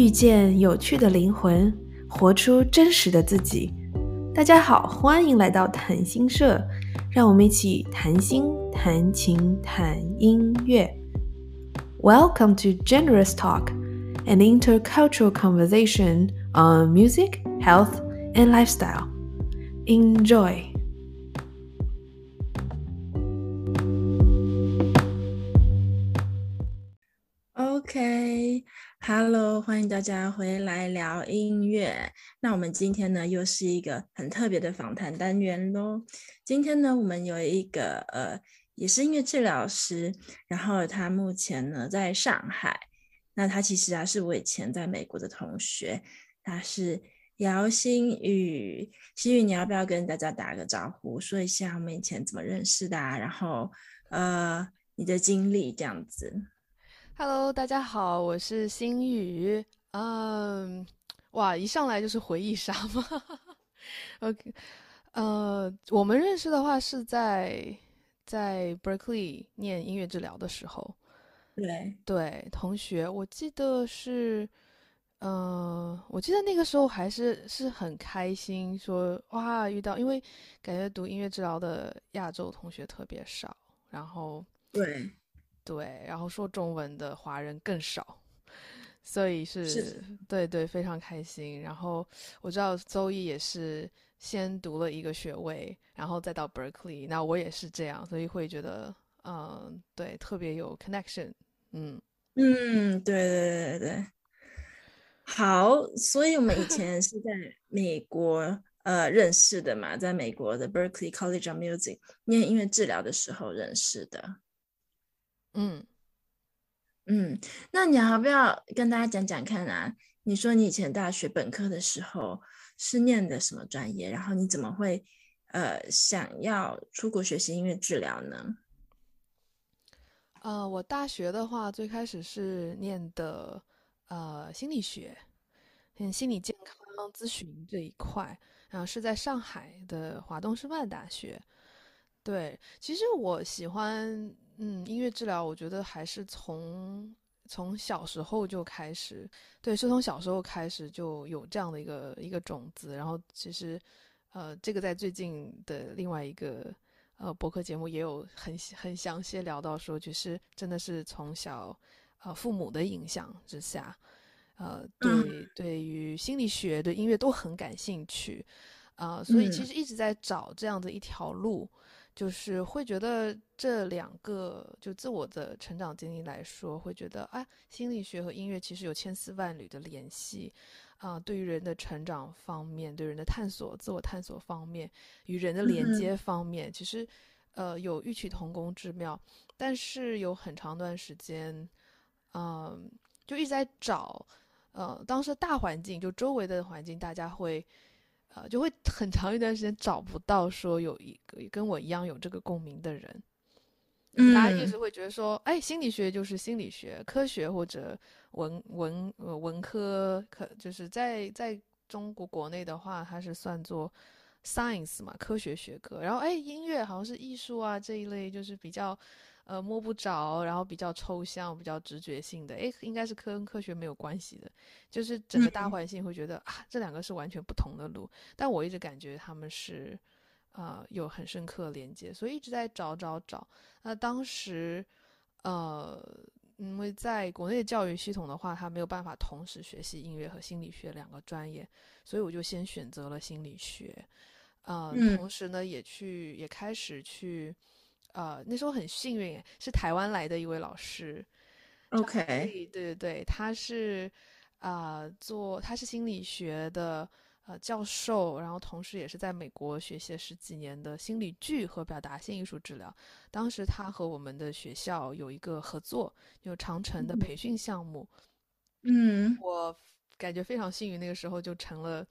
遇见有趣的灵魂，活出真实的自己。大家好，欢迎来到谈心社，让我们一起谈心、谈情、谈音乐。Welcome to Generous Talk, an intercultural conversation on music, health, and lifestyle. Enjoy. 嘿，okay, Hello，欢迎大家回来聊音乐。那我们今天呢，又是一个很特别的访谈单元喽。今天呢，我们有一个呃，也是音乐治疗师，然后他目前呢在上海。那他其实啊，是我以前在美国的同学，他是姚新宇。新宇，你要不要跟大家打个招呼，说一下我们以前怎么认识的，啊，然后呃，你的经历这样子。Hello，大家好，我是心雨。嗯，哇，一上来就是回忆杀吗？OK，呃，我们认识的话是在在 Berkeley 念音乐治疗的时候。对对，同学，我记得是，嗯，我记得那个时候还是是很开心，说哇，遇到，因为感觉读音乐治疗的亚洲同学特别少，然后对。对，然后说中文的华人更少，所以是，对对，非常开心。然后我知道周一也是先读了一个学位，然后再到 Berkeley。那我也是这样，所以会觉得，嗯，对，特别有 connection。嗯嗯，对对对对对，好。所以我们以前是在美国，呃，认识的嘛，在美国的 Berkeley College of Music 念音乐治疗的时候认识的。嗯，嗯，那你要不要跟大家讲讲看啊？你说你以前大学本科的时候是念的什么专业？然后你怎么会呃想要出国学习音乐治疗呢？呃，我大学的话，最开始是念的呃心理学，嗯，心理健康咨询这一块，然后是在上海的华东师范大学。对，其实我喜欢。嗯，音乐治疗，我觉得还是从从小时候就开始，对，是从小时候开始就有这样的一个一个种子。然后其实，呃，这个在最近的另外一个呃博客节目也有很很详细聊到，说就是真的是从小呃，父母的影响之下，呃，对对于心理学对音乐都很感兴趣，啊，所以其实一直在找这样的一条路。就是会觉得这两个，就自我的成长经历来说，会觉得啊，心理学和音乐其实有千丝万缕的联系，啊，对于人的成长方面，对人的探索、自我探索方面，与人的连接方面，其实，呃，有异曲同工之妙。但是有很长一段时间，嗯，就一直在找，呃，当时大环境，就周围的环境，大家会。啊，就会很长一段时间找不到说有一个跟我一样有这个共鸣的人，大家一直会觉得说，哎，心理学就是心理学科学或者文文文科可就是在在中国国内的话，它是算作 science 嘛，科学学科。然后，哎，音乐好像是艺术啊这一类，就是比较。呃，摸不着，然后比较抽象，比较直觉性的，诶，应该是科跟科学没有关系的，就是整个大环境会觉得啊，这两个是完全不同的路，但我一直感觉他们是，啊，有很深刻的连接，所以一直在找找找。那当时，呃，因为在国内教育系统的话，他没有办法同时学习音乐和心理学两个专业，所以我就先选择了心理学，嗯，同时呢，也去也开始去。呃，那时候很幸运，是台湾来的一位老师。OK，对对对，他是啊，做他是心理学的呃教授，然后同时也是在美国学习了十几年的心理剧和表达性艺术治疗。当时他和我们的学校有一个合作，有长城的培训项目。嗯，我感觉非常幸运，那个时候就成了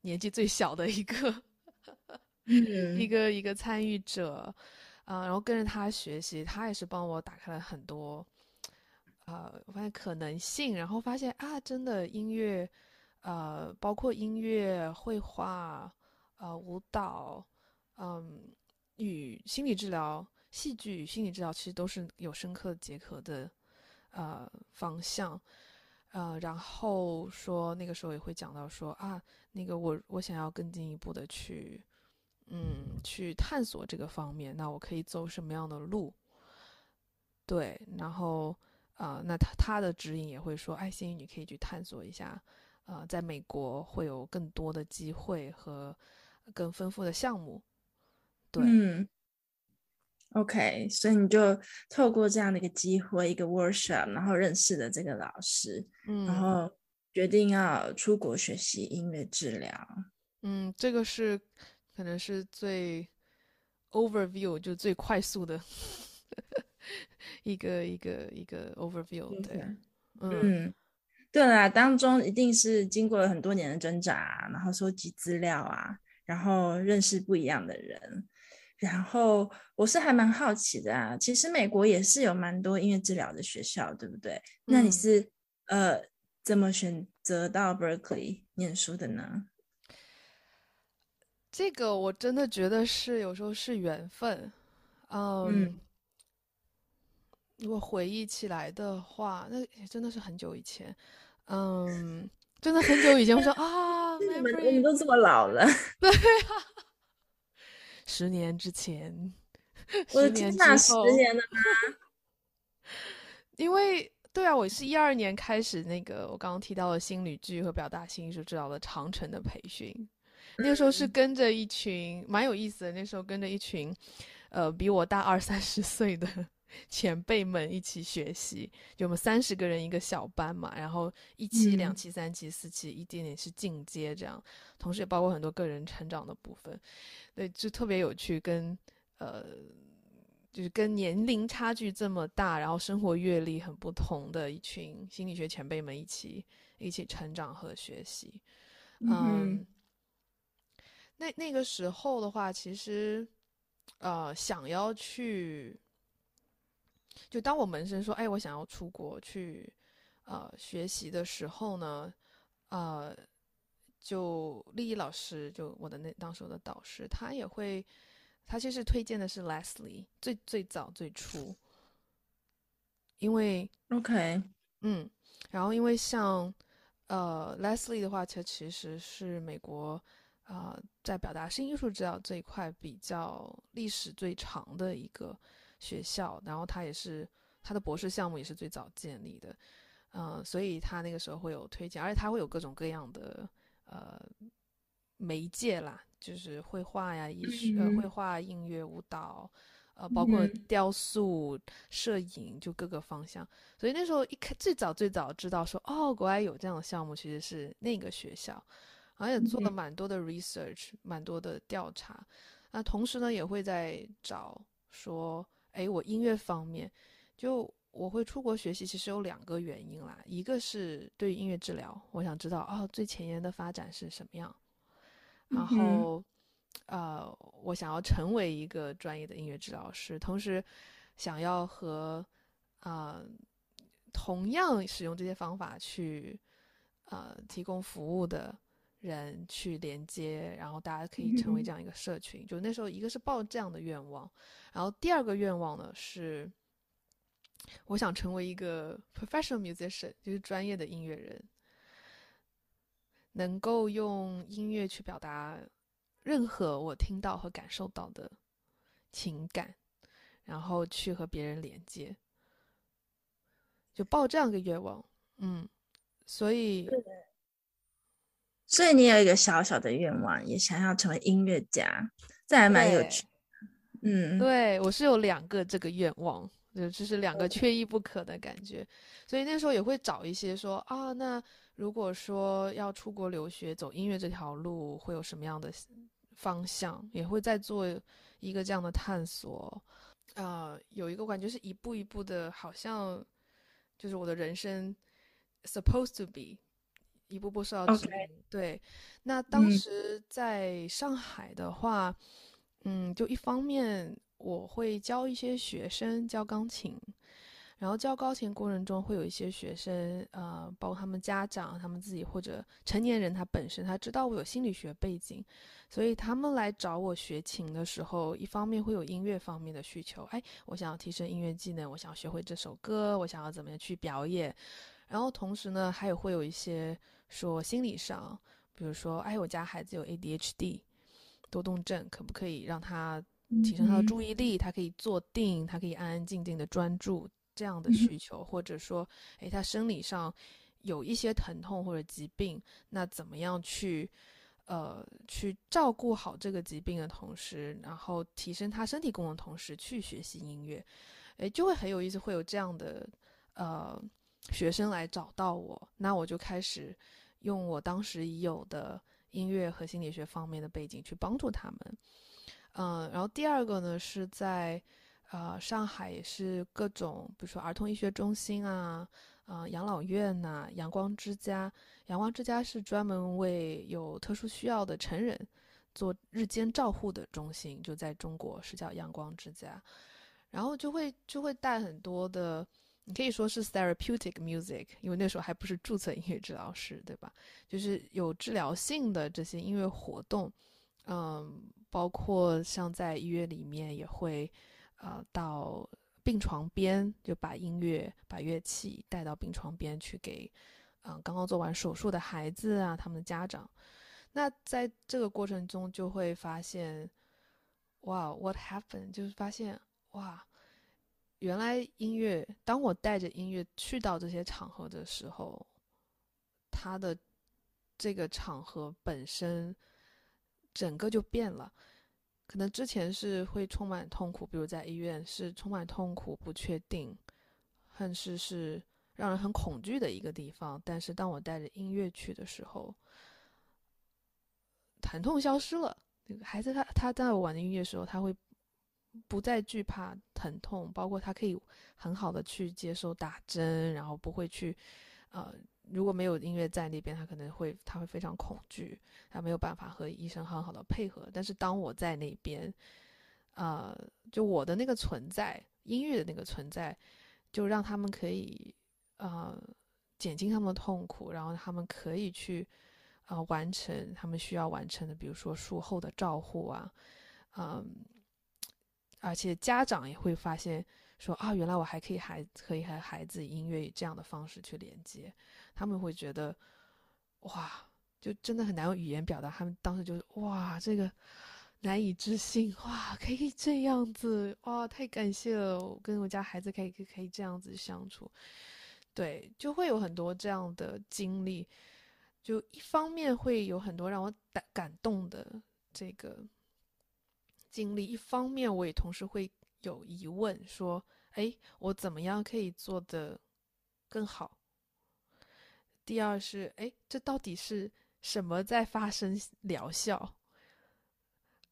年纪最小的一个 一个一个参与者。啊，然后跟着他学习，他也是帮我打开了很多，呃，我发现可能性。然后发现啊，真的音乐，呃，包括音乐、绘画、呃，舞蹈，嗯，与心理治疗、戏剧、与心理治疗其实都是有深刻结合的，呃，方向。呃，然后说那个时候也会讲到说啊，那个我我想要更进一步的去。嗯，去探索这个方面，那我可以走什么样的路？对，然后啊，那他他的指引也会说，哎，心宇，你可以去探索一下，呃，在美国会有更多的机会和更丰富的项目。对，嗯，OK，所以你就透过这样的一个机会，一个 workshop，然后认识了这个老师，嗯，然后决定要出国学习音乐治疗。嗯，这个是。可能是最 overview 就最快速的一个一个一个 overview，对，嗯，对啦，当中一定是经过了很多年的挣扎，然后收集资料啊，然后认识不一样的人，然后我是还蛮好奇的啊，其实美国也是有蛮多音乐治疗的学校，对不对？那你是呃怎么选择到 Berkeley 念书的呢？这个我真的觉得是有时候是缘分，嗯，如果回忆起来的话，那真的是很久以前，嗯，真的很久以前，我说啊，你们都这么老了，对，十年之前，十年之后，十年了吗？因为对啊，我是一二年开始那个我刚刚提到的心理剧和表达艺术知道的长城的培训。那时候是跟着一群蛮有意思的，那时候跟着一群，呃，比我大二三十岁的前辈们一起学习，就我们三十个人一个小班嘛，然后一期、两期、三期、四期，一点点是进阶这样，同时也包括很多个人成长的部分，对，就特别有趣，跟呃，就是跟年龄差距这么大，然后生活阅历很不同的，一群心理学前辈们一起一起成长和学习，嗯。那那个时候的话，其实，呃，想要去，就当我门生说，哎，我想要出国去，呃，学习的时候呢，呃，就利益老师，就我的那当时我的导师，他也会，他其实推荐的是 Leslie，最最早最初，因为 OK，嗯，然后因为像，呃，Leslie 的话，它其实是美国。啊，在表达声音艺术治疗这一块比较历史最长的一个学校，然后他也是他的博士项目也是最早建立的，嗯，所以他那个时候会有推荐，而且他会有各种各样的呃媒介啦，就是绘画呀、艺术、呃、绘画、音乐、舞蹈，呃，包括雕塑、摄影，就各个方向。所以那时候一开最早最早知道说，哦，国外有这样的项目，其实是那个学校。像也做了蛮多的 research，蛮多的调查，那同时呢也会在找说，哎，我音乐方面，就我会出国学习，其实有两个原因啦，一个是对于音乐治疗，我想知道哦最前沿的发展是什么样，然后，呃，我想要成为一个专业的音乐治疗师，同时，想要和，呃，同样使用这些方法去，呃，提供服务的。人去连接，然后大家可以成为这样一个社群。就那时候，一个是抱这样的愿望，然后第二个愿望呢是，我想成为一个 professional musician，就是专业的音乐人，能够用音乐去表达任何我听到和感受到的情感，然后去和别人连接，就抱这样一个愿望。嗯，所以。所以你有一个小小的愿望，也想要成为音乐家，这还蛮有趣。嗯，对，我是有两个这个愿望，就是两个缺一不可的感觉。所以那时候也会找一些说啊，那如果说要出国留学走音乐这条路，会有什么样的方向？也会在做一个这样的探索。啊，有一个感觉是一步一步的，好像就是我的人生 supposed to be。一步步是要对，那当时在上海的话，嗯，就一方面我会教一些学生教钢琴，然后教钢琴过程中会有一些学生，呃，包括他们家长、他们自己或者成年人，他本身他知道我有心理学背景，所以他们来找我学琴的时候，一方面会有音乐方面的需求，哎，我想要提升音乐技能，我想要学会这首歌，我想要怎么样去表演，然后同时呢，还有会有一些。说心理上，比如说，哎，我家孩子有 ADHD，多动症，可不可以让他提升他的注意力？他可以坐定，他可以安安静静的专注这样的需求，或者说，哎，他生理上有一些疼痛或者疾病，那怎么样去，呃，去照顾好这个疾病的同时，然后提升他身体功能同时去学习音乐，哎，就会很有意思，会有这样的，呃。学生来找到我，那我就开始用我当时已有的音乐和心理学方面的背景去帮助他们。嗯，然后第二个呢，是在呃上海是各种，比如说儿童医学中心啊，呃养老院呐，阳光之家。阳光之家是专门为有特殊需要的成人做日间照护的中心，就在中国是叫阳光之家，然后就会就会带很多的。你可以说是 therapeutic music，因为那时候还不是注册音乐治疗师，对吧？就是有治疗性的这些音乐活动，嗯，包括像在医院里面也会，呃，到病床边就把音乐、把乐器带到病床边去给，嗯，刚刚做完手术的孩子啊，他们的家长。那在这个过程中就会发现，哇，What happened？就是发现，哇。原来音乐，当我带着音乐去到这些场合的时候，他的这个场合本身整个就变了。可能之前是会充满痛苦，比如在医院是充满痛苦、不确定，恨是是让人很恐惧的一个地方。但是当我带着音乐去的时候，疼痛消失了。那个孩子，他他在我玩音乐的时候，他会。不再惧怕疼痛，包括他可以很好的去接受打针，然后不会去，呃，如果没有音乐在那边，他可能会他会非常恐惧，他没有办法和医生很好的配合。但是当我在那边，呃，就我的那个存在，音乐的那个存在，就让他们可以，呃，减轻他们的痛苦，然后他们可以去，啊，完成他们需要完成的，比如说术后的照护啊，嗯。而且家长也会发现，说啊，原来我还可以还可以和孩子音乐以这样的方式去连接，他们会觉得，哇，就真的很难用语言表达。他们当时就是哇，这个难以置信，哇，可以这样子，哇，太感谢了，我跟我家孩子可以可以这样子相处，对，就会有很多这样的经历，就一方面会有很多让我感感动的这个。经历一方面，我也同时会有疑问，说，哎，我怎么样可以做的更好？第二是，哎，这到底是什么在发生疗效？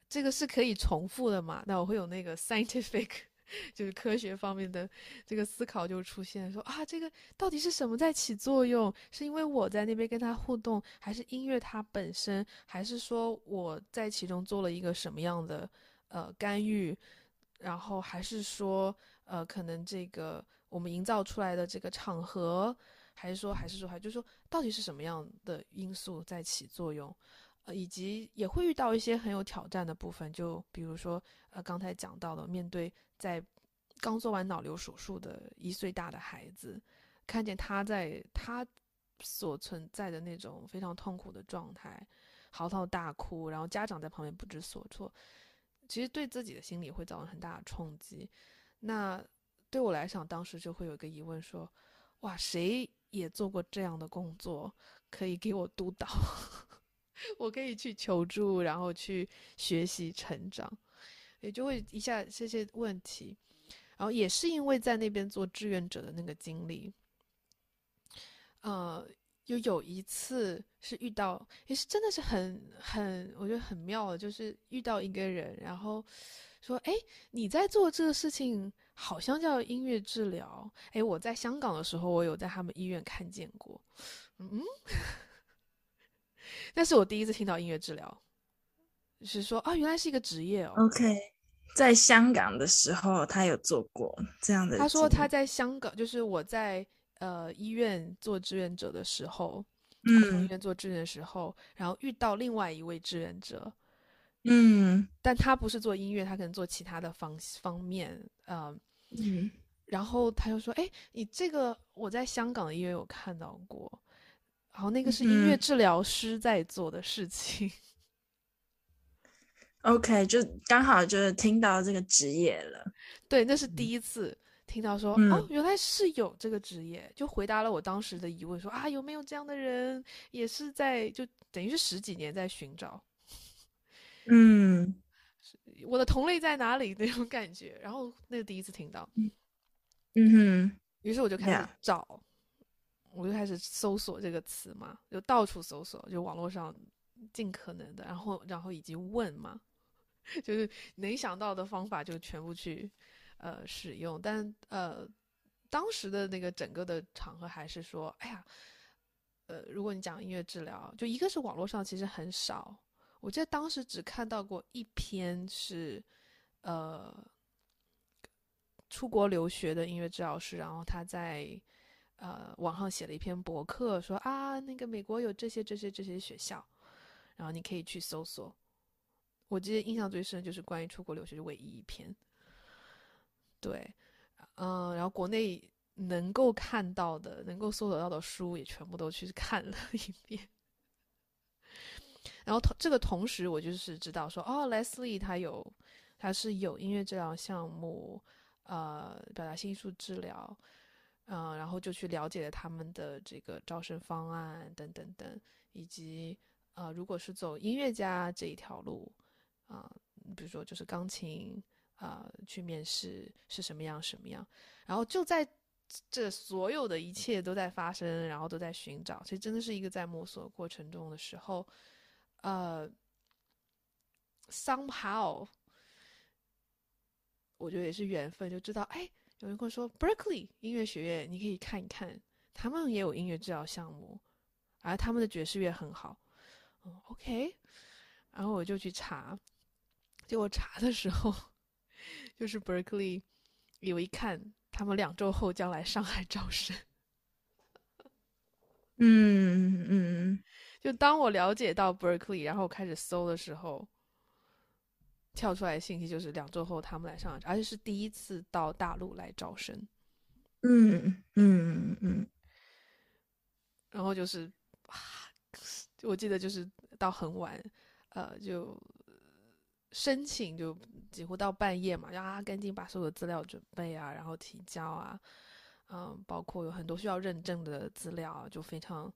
这个是可以重复的嘛？那我会有那个 scientific，就是科学方面的这个思考就出现，说啊，这个到底是什么在起作用？是因为我在那边跟他互动，还是音乐它本身，还是说我在其中做了一个什么样的？呃，干预，然后还是说，呃，可能这个我们营造出来的这个场合，还是说，还是说，还就是说，到底是什么样的因素在起作用？呃，以及也会遇到一些很有挑战的部分，就比如说，呃，刚才讲到的，面对在刚做完脑瘤手术的一岁大的孩子，看见他在他所存在的那种非常痛苦的状态，嚎啕大哭，然后家长在旁边不知所措。其实对自己的心理会造成很大的冲击，那对我来讲，当时就会有一个疑问说，哇，谁也做过这样的工作，可以给我督导，我可以去求助，然后去学习成长，也就会一下这些问题，然后也是因为在那边做志愿者的那个经历，呃。就有一次是遇到，也是真的是很很，我觉得很妙的，就是遇到一个人，然后说：“哎，你在做这个事情，好像叫音乐治疗。”哎，我在香港的时候，我有在他们医院看见过，嗯 那是我第一次听到音乐治疗，是说啊，原来是一个职业哦。OK，在香港的时候，他有做过这样的。他说他在香港，就是我在。呃，医院做志愿者的时候，嗯，医院做志愿者，然后遇到另外一位志愿者，嗯，但他不是做音乐，他可能做其他的方方面，嗯，然后他就说，哎，你这个我在香港的音乐有看到过，然后那个是音乐治疗师在做的事情，OK，就刚好就是听到这个职业了，对，那是第一次。听到说哦，原来是有这个职业，就回答了我当时的疑问，说啊有没有这样的人，也是在就等于是十几年在寻找，嗯，我的同类在哪里 那种感觉，然后那第一次听到，嗯哼，于是我就开始找，我就开始搜索这个词嘛，就到处搜索，就网络上尽可能的，然后然后以及问嘛，就是能想到的方法就全部去。呃，使用，但呃，当时的那个整个的场合还是说，哎呀，呃，如果你讲音乐治疗，就一个是网络上其实很少，我记得当时只看到过一篇是，呃，出国留学的音乐治疗师，然后他在呃网上写了一篇博客，说啊，那个美国有这些这些这些学校，然后你可以去搜索，我记得印象最深就是关于出国留学的唯一一篇。对，嗯，然后国内能够看到的、能够搜索到的书也全部都去看了一遍。然后同这个同时，我就是知道说，哦，Leslie 他有，他是有音乐治疗项目，呃，表达性艺术治疗，嗯，然后就去了解了他们的这个招生方案等等等，以及呃，如果是走音乐家这一条路，啊，比如说就是钢琴。啊，去面试是什么样什么样？然后就在这所有的一切都在发生，然后都在寻找，其实真的是一个在摸索过程中的时候。呃，somehow，我觉得也是缘分，就知道哎，有人跟我说，Berkeley 音乐学院你可以看一看，他们也有音乐治疗项目，而他们的爵士乐很好。嗯，OK，然后我就去查，结果查的时候。就是 Berkeley，有，一看他们两周后将来上海招生。嗯嗯嗯，就当我了解到 Berkeley，然后开始搜的时候，跳出来信息就是两周后他们来上海，而且是第一次到大陆来招生。嗯嗯嗯嗯，然后就是，我记得就是到很晚，呃，就。申请就几乎到半夜嘛，要啊赶紧把所有的资料准备啊，然后提交啊，嗯，包括有很多需要认证的资料，就非常，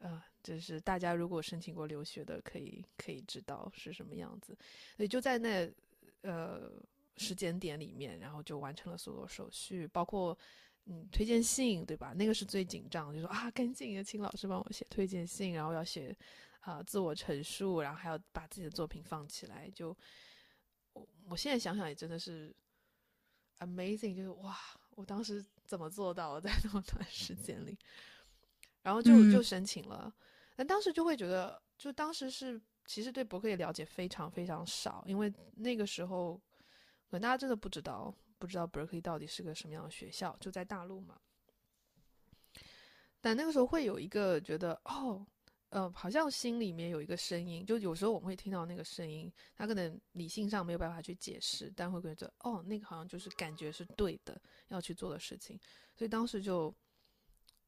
啊，就是大家如果申请过留学的，可以可以知道是什么样子。所以就在那呃时间点里面，然后就完成了所有手续，包括嗯推荐信对吧？那个是最紧张，就说啊赶紧的，请老师帮我写推荐信，然后要写。啊，自我陈述，然后还要把自己的作品放起来，就我我现在想想也真的是 amazing，就是哇，我当时怎么做到在那么短时间里？然后就就申请了，但当时就会觉得，就当时是其实对伯克利了解非常非常少，因为那个时候可能大家真的不知道，不知道伯克利到底是个什么样的学校，就在大陆嘛。但那个时候会有一个觉得哦。呃，好像心里面有一个声音，就有时候我们会听到那个声音，他可能理性上没有办法去解释，但会跟着哦，那个好像就是感觉是对的，要去做的事情，所以当时就，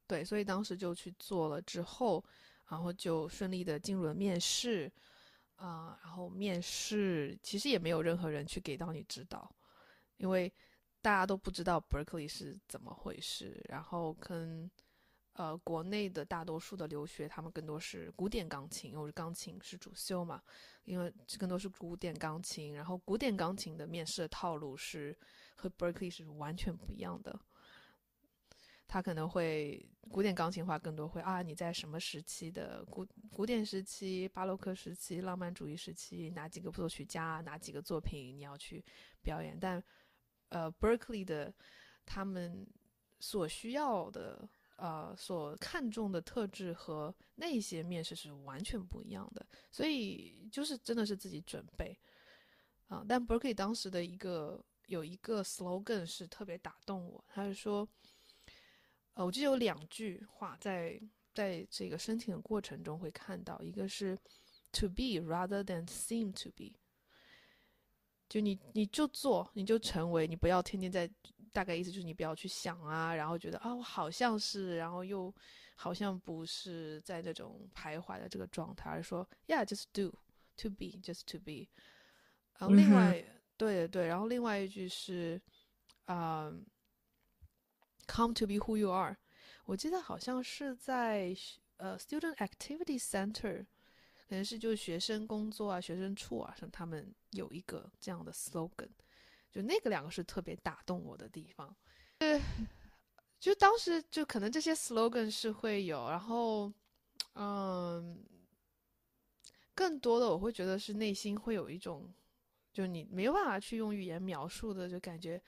对，所以当时就去做了，之后，然后就顺利的进入了面试，啊，然后面试其实也没有任何人去给到你指导，因为大家都不知道 Berkeley 是怎么回事，然后跟。呃，国内的大多数的留学，他们更多是古典钢琴，因为钢琴是主修嘛。因为更多是古典钢琴，然后古典钢琴的面试的套路是和 Berkeley 是完全不一样的。他可能会古典钢琴话更多会啊，你在什么时期的古古典时期、巴洛克时期、浪漫主义时期，哪几个作曲家、哪几个作品你要去表演？但呃，Berkeley 的他们所需要的。呃，所看重的特质和那些面试是完全不一样的，所以就是真的是自己准备啊。但 Berkeley 当时的一个有一个 slogan 是特别打动我，他是说，呃，我记得有两句话在在这个申请的过程中会看到，一个是 “to be rather than seem to be”，就你你就做，你就成为，你不要天天在。大概意思就是你不要去想啊，然后觉得啊，我好像是，然后又好像不是在那种徘徊的这个状态，而说，Yeah，just do，to be，just to be。然后另外，对对对，然后另外一句是，嗯，Come to be who you are。我记得好像是在呃，Student Activity Center，可能是就学生工作啊、学生处啊，像他们有一个这样的 slogan。就那个两个是特别打动我的地方，对，就当时就可能这些 slogan 是会有，然后，嗯，更多的我会觉得是内心会有一种，就你没有办法去用语言描述的，就感觉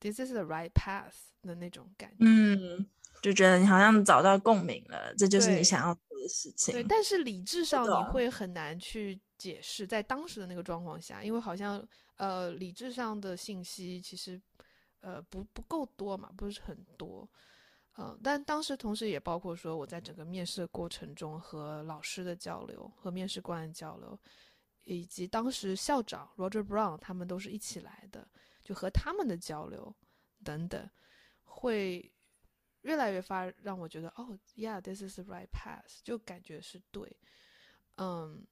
this is the right path 的那种感觉，嗯，就觉得你好像找到共鸣了，这就是你想要做的事情，对，但是理智上你会很难去。解释在当时的那个状况下，因为好像呃理智上的信息其实，呃不不够多嘛，不是很多，嗯，但当时同时也包括说我在整个面试过程中和老师的交流，和面试官的交流，以及当时校长 Roger Brown 他们都是一起来的，就和他们的交流等等，会越来越发让我觉得哦 y e a h t h i s is right pass，就感觉是对，嗯。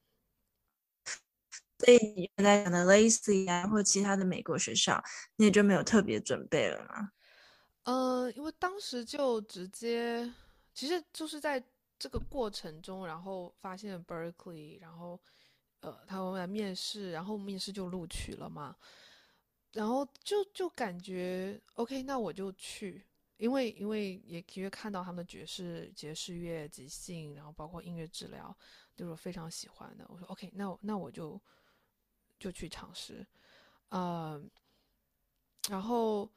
所以你原来讲的 Lacy 啊，或者其他的美国学校，你也就没有特别准备了吗？呃，因为当时就直接，其实就是在这个过程中，然后发现 Berkeley，然后呃他们来面试，然后面试就录取了嘛，然后就就感觉 OK，那我就去，因为因为也其实看到他们的爵士爵士乐即兴，然后包括音乐治疗，就是我非常喜欢的，我说 OK，那那我就。就去尝试，嗯，然后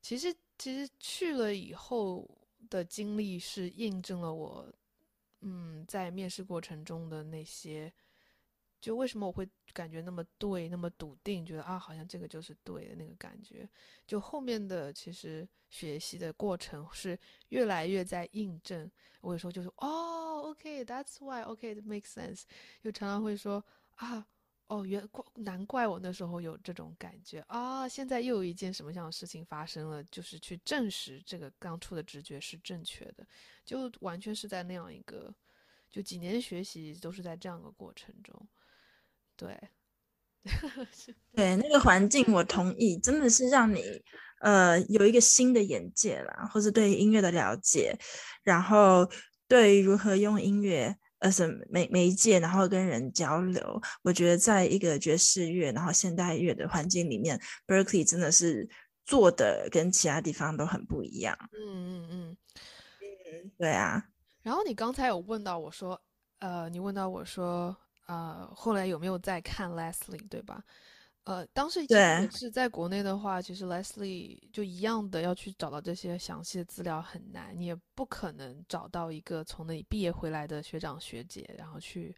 其实其实去了以后的经历是印证了我，嗯，在面试过程中的那些，就为什么我会感觉那么对那么笃定，觉得啊好像这个就是对的那个感觉，就后面的其实学习的过程是越来越在印证，我有时候就说哦，OK，that's why，OK，it makes sense，又常常会说啊。哦，原怪难怪我那时候有这种感觉啊！现在又有一件什么样的事情发生了，就是去证实这个刚出的直觉是正确的，就完全是在那样一个，就几年学习都是在这样的过程中，对，对那个环境我同意，真的是让你呃有一个新的眼界啦，或者对音乐的了解，然后对于如何用音乐。呃，媒媒介，然后跟人交流，我觉得在一个爵士乐，然后现代乐的环境里面，Berkeley 真的是做的跟其他地方都很不一样。嗯嗯嗯，嗯，对啊。然后你刚才有问到我说，呃，你问到我说，呃，后来有没有再看 Leslie，对吧？呃，当时是在国内的话，其实 Leslie 就一样的要去找到这些详细的资料很难，你也不可能找到一个从那里毕业回来的学长学姐，然后去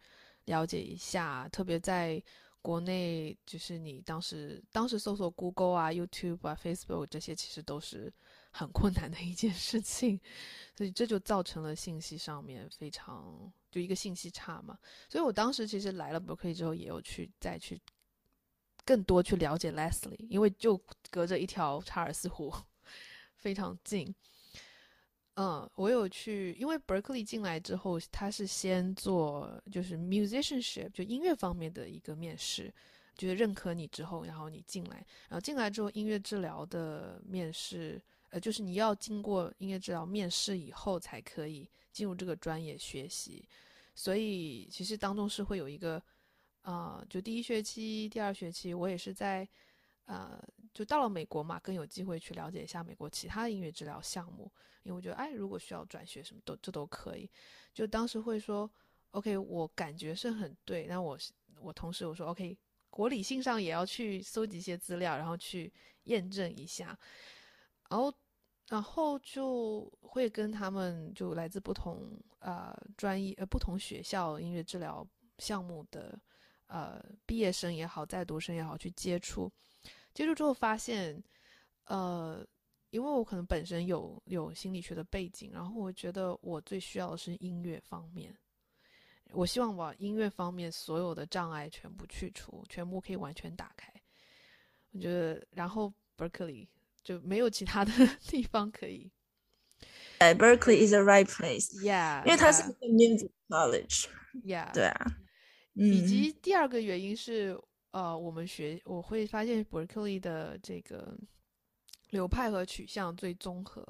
了解一下。特别在国内，就是你当时当时搜索 Google 啊、YouTube 啊、Facebook 这些，其实都是很困难的一件事情，所以这就造成了信息上面非常就一个信息差嘛。所以我当时其实来了伯克利之后，也有去再去。更多去了解 Leslie，因为就隔着一条查尔斯湖，非常近。嗯，我有去，因为 Berkeley 进来之后，他是先做就是 musicianship，就音乐方面的一个面试，就是认可你之后，然后你进来，然后进来之后音乐治疗的面试，呃，就是你要经过音乐治疗面试以后才可以进入这个专业学习。所以其实当中是会有一个。啊，就第一学期、第二学期，我也是在，呃，就到了美国嘛，更有机会去了解一下美国其他音乐治疗项目。因为我觉得，哎，如果需要转学，什么都这都可以。就当时会说，OK，我感觉是很对。那我我同时我说，OK，我理性上也要去搜集一些资料，然后去验证一下。然后，然后就会跟他们就来自不同啊专业呃不同学校音乐治疗项目的。呃，毕业生也好，在读生也好，去接触，接触之后发现，呃，因为我可能本身有有心理学的背景，然后我觉得我最需要的是音乐方面，我希望把音乐方面所有的障碍全部去除，全部可以完全打开。我觉得，然后 Berkeley 就没有其他的 地方可以。哎 Berkeley is the right place，Yeah，因为它是一个 music college，Yeah，对啊。以及第二个原因是，呃，我们学我会发现伯克利的这个流派和取向最综合，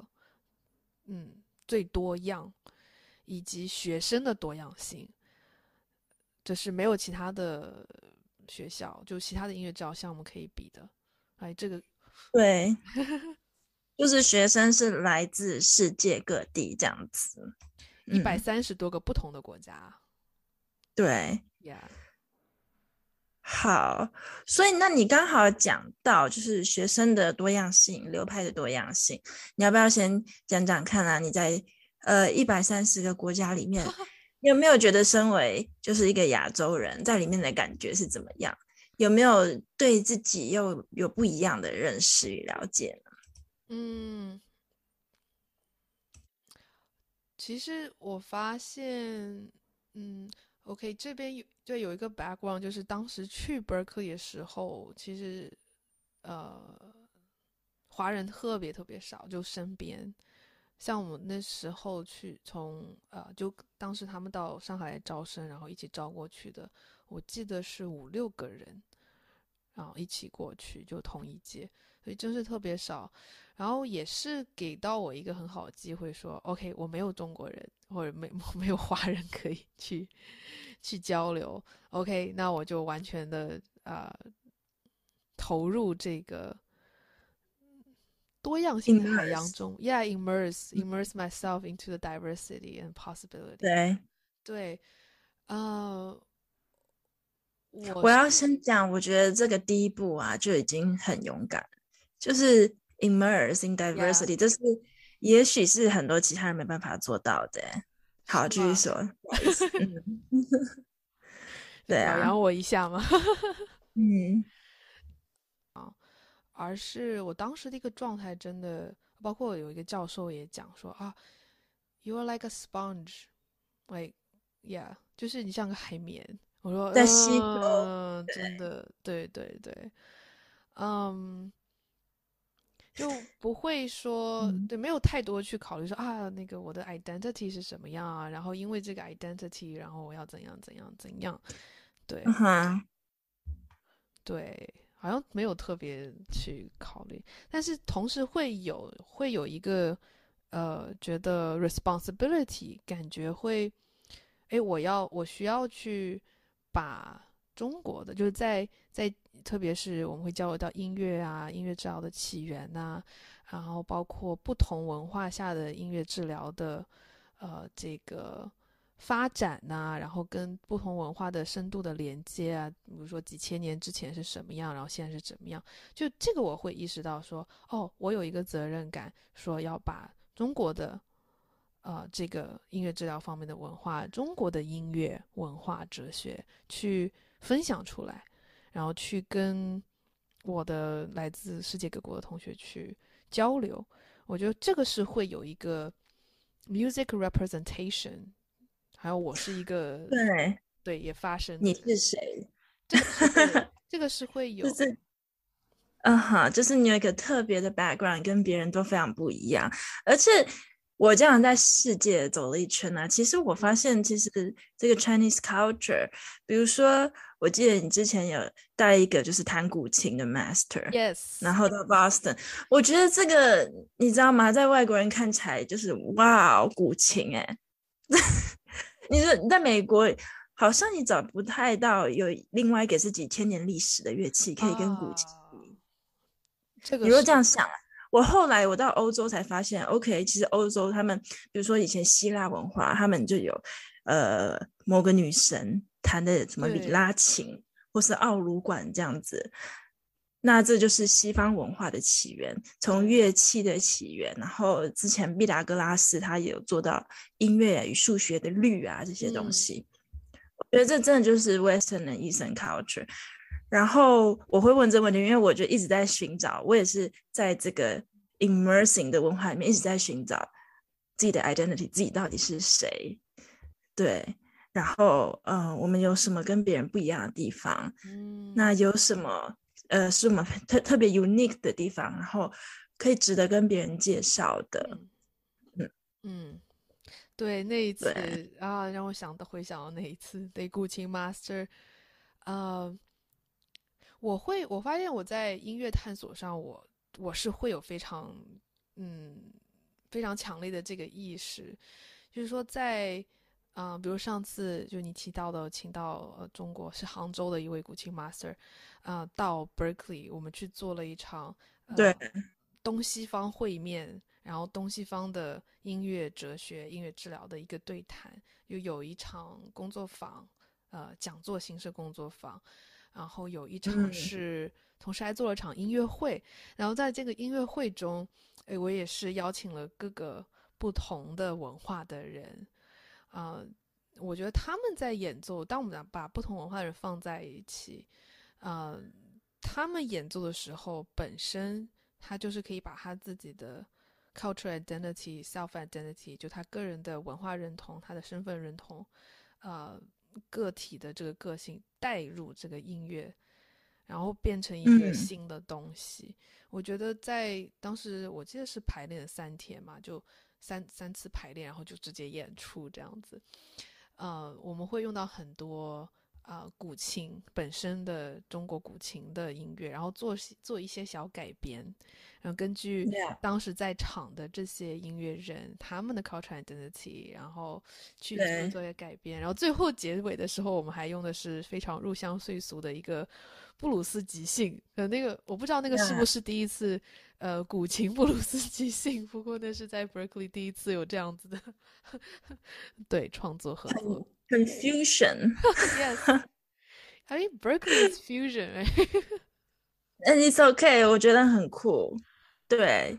嗯，最多样，以及学生的多样性，就是没有其他的学校就其他的音乐教项目可以比的。哎，这个对，就是学生是来自世界各地这样子，一百三十多个不同的国家，对。好，所以那你刚好讲到就是学生的多样性、流派的多样性，你要不要先讲讲看啊？你在呃一百三十个国家里面，有没有觉得身为就是一个亚洲人在里面的感觉是怎么样？有没有对自己又有不一样的认识与了解呢？嗯，其实我发现，嗯。OK，这边有对有一个 background，就是当时去伯克的时候，其实，呃，华人特别特别少，就身边，像我们那时候去，从呃，就当时他们到上海招生，然后一起招过去的，我记得是五六个人，然后一起过去就同一届，所以就是特别少。然后也是给到我一个很好的机会，说 OK，我没有中国人或者没我 没有华人可以去去交流，OK，那我就完全的啊投入这个多样性的海洋中，Yeah，immerse immerse myself into the diversity and possibility。对对，呃，我要先讲，我觉得这个第一步啊就已经很勇敢，就是。Immerse in diversity，这是也许是很多其他人没办法做到的。好，继续说。嗯，然后我一下嘛。嗯，啊，而是我当时的一个状态真的，包括有一个教授也讲说啊，You are like a sponge, like yeah，就是你像个海绵。我说在吸。真的，对对对，嗯。就不会说，对，没有太多去考虑说啊，那个我的 identity 是什么样啊？然后因为这个 identity，然后我要怎样怎样怎样？对，对，好像没有特别去考虑，但是同时会有会有一个，呃，觉得 responsibility 感觉会，哎，我要我需要去把中国的就是在在。特别是我们会交流到音乐啊，音乐治疗的起源呐，然后包括不同文化下的音乐治疗的，呃，这个发展呐，然后跟不同文化的深度的连接啊，比如说几千年之前是什么样，然后现在是怎么样，就这个我会意识到说，哦，我有一个责任感，说要把中国的，呃，这个音乐治疗方面的文化，中国的音乐文化哲学去分享出来。然后去跟我的来自世界各国的同学去交流，我觉得这个是会有一个 music representation，还有我是一个对对也发生你是谁？这个 这个是会有，嗯哈，就是你有一个特别的 background，跟别人都非常不一样。而且我这样在世界走了一圈呢，其实我发现，其实这个 Chinese culture，比如说。我记得你之前有带一个就是弹古琴的 master，yes，然后到 Boston，我觉得这个你知道吗？在外国人看起来就是哇，古琴哎，你说在美国好像你找不太到有另外给自己千年历史的乐器可以跟古琴，这个你说这样想，我后来我到欧洲才发现，OK，其实欧洲他们比如说以前希腊文化，他们就有呃。某个女神弹的什么里拉琴，或是奥鲁管这样子，那这就是西方文化的起源，从乐器的起源。然后之前毕达哥拉斯他也有做到音乐与数学的律啊这些东西。我觉得这真的就是 Western 的 Eastern culture。然后我会问这个问题，因为我就一直在寻找，我也是在这个 i m m e r s i n g 的文化里面一直在寻找自己的 identity，自己到底是谁？对。然后，嗯，我们有什么跟别人不一样的地方？嗯，那有什么，呃，是我们特特别 unique 的地方？然后可以值得跟别人介绍的？嗯嗯，对那一次啊，让我想到回想到那一次，The g Master，呃，我会我发现我在音乐探索上，我我是会有非常嗯非常强烈的这个意识，就是说在。啊，比如上次就你提到的，请到呃中国是杭州的一位古琴 master，啊，到 Berkeley 我们去做了一场对东西方会面，然后东西方的音乐哲学、音乐治疗的一个对谈，又有一场工作坊，呃，讲座形式工作坊，然后有一场是，同时还做了场音乐会，然后在这个音乐会中，哎，我也是邀请了各个不同的文化的人。啊，我觉得他们在演奏。当我们把不同文化的人放在一起，啊，他们演奏的时候，本身他就是可以把他自己的 cultural identity、self identity，就他个人的文化认同、他的身份认同，啊，个体的这个个性带入这个音乐，然后变成一个新的东西。我觉得在当时，我记得是排练三天嘛，就。三三次排练，然后就直接演出这样子，呃，我们会用到很多。啊，古琴本身的中国古琴的音乐，然后做做一些小改编，然后根据当时在场的这些音乐人他们的 cultural identity，然后去做一些改编，然后最后结尾的时候，我们还用的是非常入乡随俗的一个布鲁斯即兴，呃，那个我不知道那个是不是第一次，呃，古琴布鲁斯即兴，不过那是在 Berkeley 第一次有这样子的，对，创作合作。Confusion，yes，have you broken this fusion？And it's okay，我觉得很酷。对，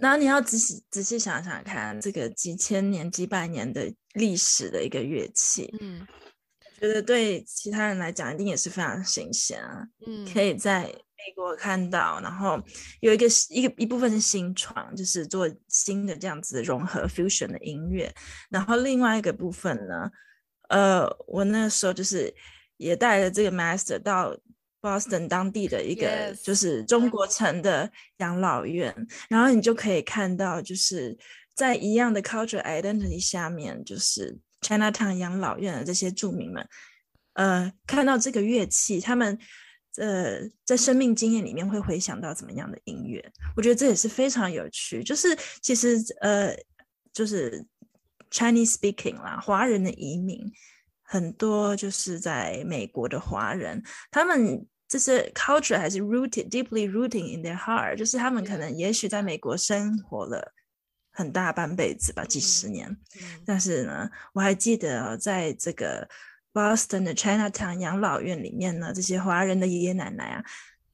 那你要仔细仔细想想看，这个几千年、几百年的历史的一个乐器，嗯，觉得对其他人来讲一定也是非常新鲜啊。嗯，可以在美国看到，然后有一个一个一部分是新创，就是做新的这样子融合 fusion 的音乐，然后另外一个部分呢。呃，我那时候就是也带着这个 master 到 Boston 当地的一个就是中国城的养老院，然后你就可以看到，就是在一样的 cultural identity 下面，就是 China Town 养老院的这些住民们，呃，看到这个乐器，他们呃在生命经验里面会回想到怎么样的音乐，我觉得这也是非常有趣，就是其实呃就是。Chinese speaking 啦，华人的移民很多，就是在美国的华人，他们这些 culture 还是 rooted deeply rooted in their heart，就是他们可能也许在美国生活了很大半辈子吧，几十年。但是呢，我还记得在这个 Boston 的 China Town 养老院里面呢，这些华人的爷爷奶奶啊。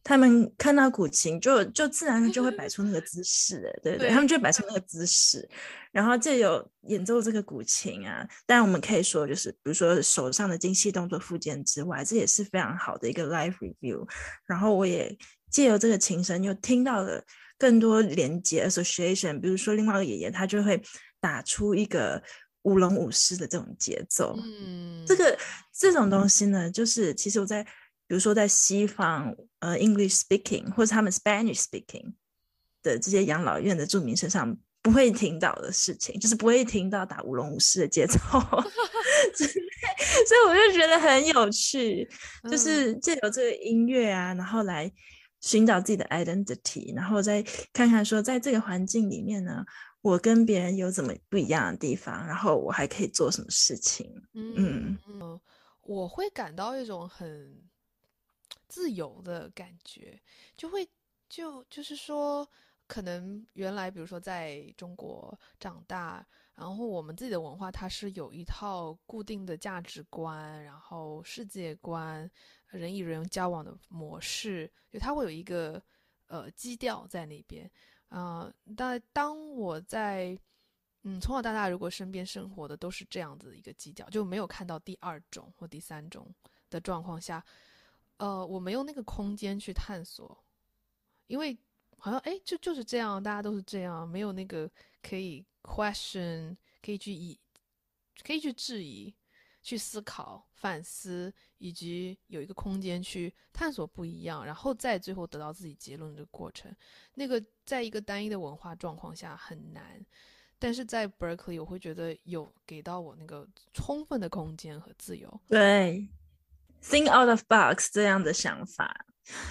他们看到古琴，就就自然的就会摆出那个姿势，对对对，他们就摆出那个姿势，然后借由演奏这个古琴啊，但我们可以说，就是比如说手上的精细动作附件之外，这也是非常好的一个 live review。然后我也借由这个琴声，又听到了更多连接 association，比如说另外一个爷爷，他就会打出一个舞龙舞狮的这种节奏，嗯，这个这种东西呢，就是其实我在。比如说在西方，呃，English speaking 或者他们 Spanish speaking 的这些养老院的住民身上不会听到的事情，就是不会听到打乌龙武士的节奏 所以我就觉得很有趣，就是借由这个音乐啊，然后来寻找自己的 identity，然后再看看说，在这个环境里面呢，我跟别人有怎么不一样的地方，然后我还可以做什么事情。嗯嗯，我会感到一种很。自由的感觉就会就就是说，可能原来比如说在中国长大，然后我们自己的文化它是有一套固定的价值观，然后世界观，人与人交往的模式，就它会有一个呃基调在那边啊。但当我在嗯从小到大，如果身边生活的都是这样子一个基调，就没有看到第二种或第三种的状况下。呃，我没有那个空间去探索，因为好像哎，就就是这样，大家都是这样，没有那个可以 question，可以去以，可以去质疑、去思考、反思，以及有一个空间去探索不一样，然后再最后得到自己结论的过程，那个在一个单一的文化状况下很难，但是在 Berkeley 我会觉得有给到我那个充分的空间和自由，对。think out of box 这样的想法，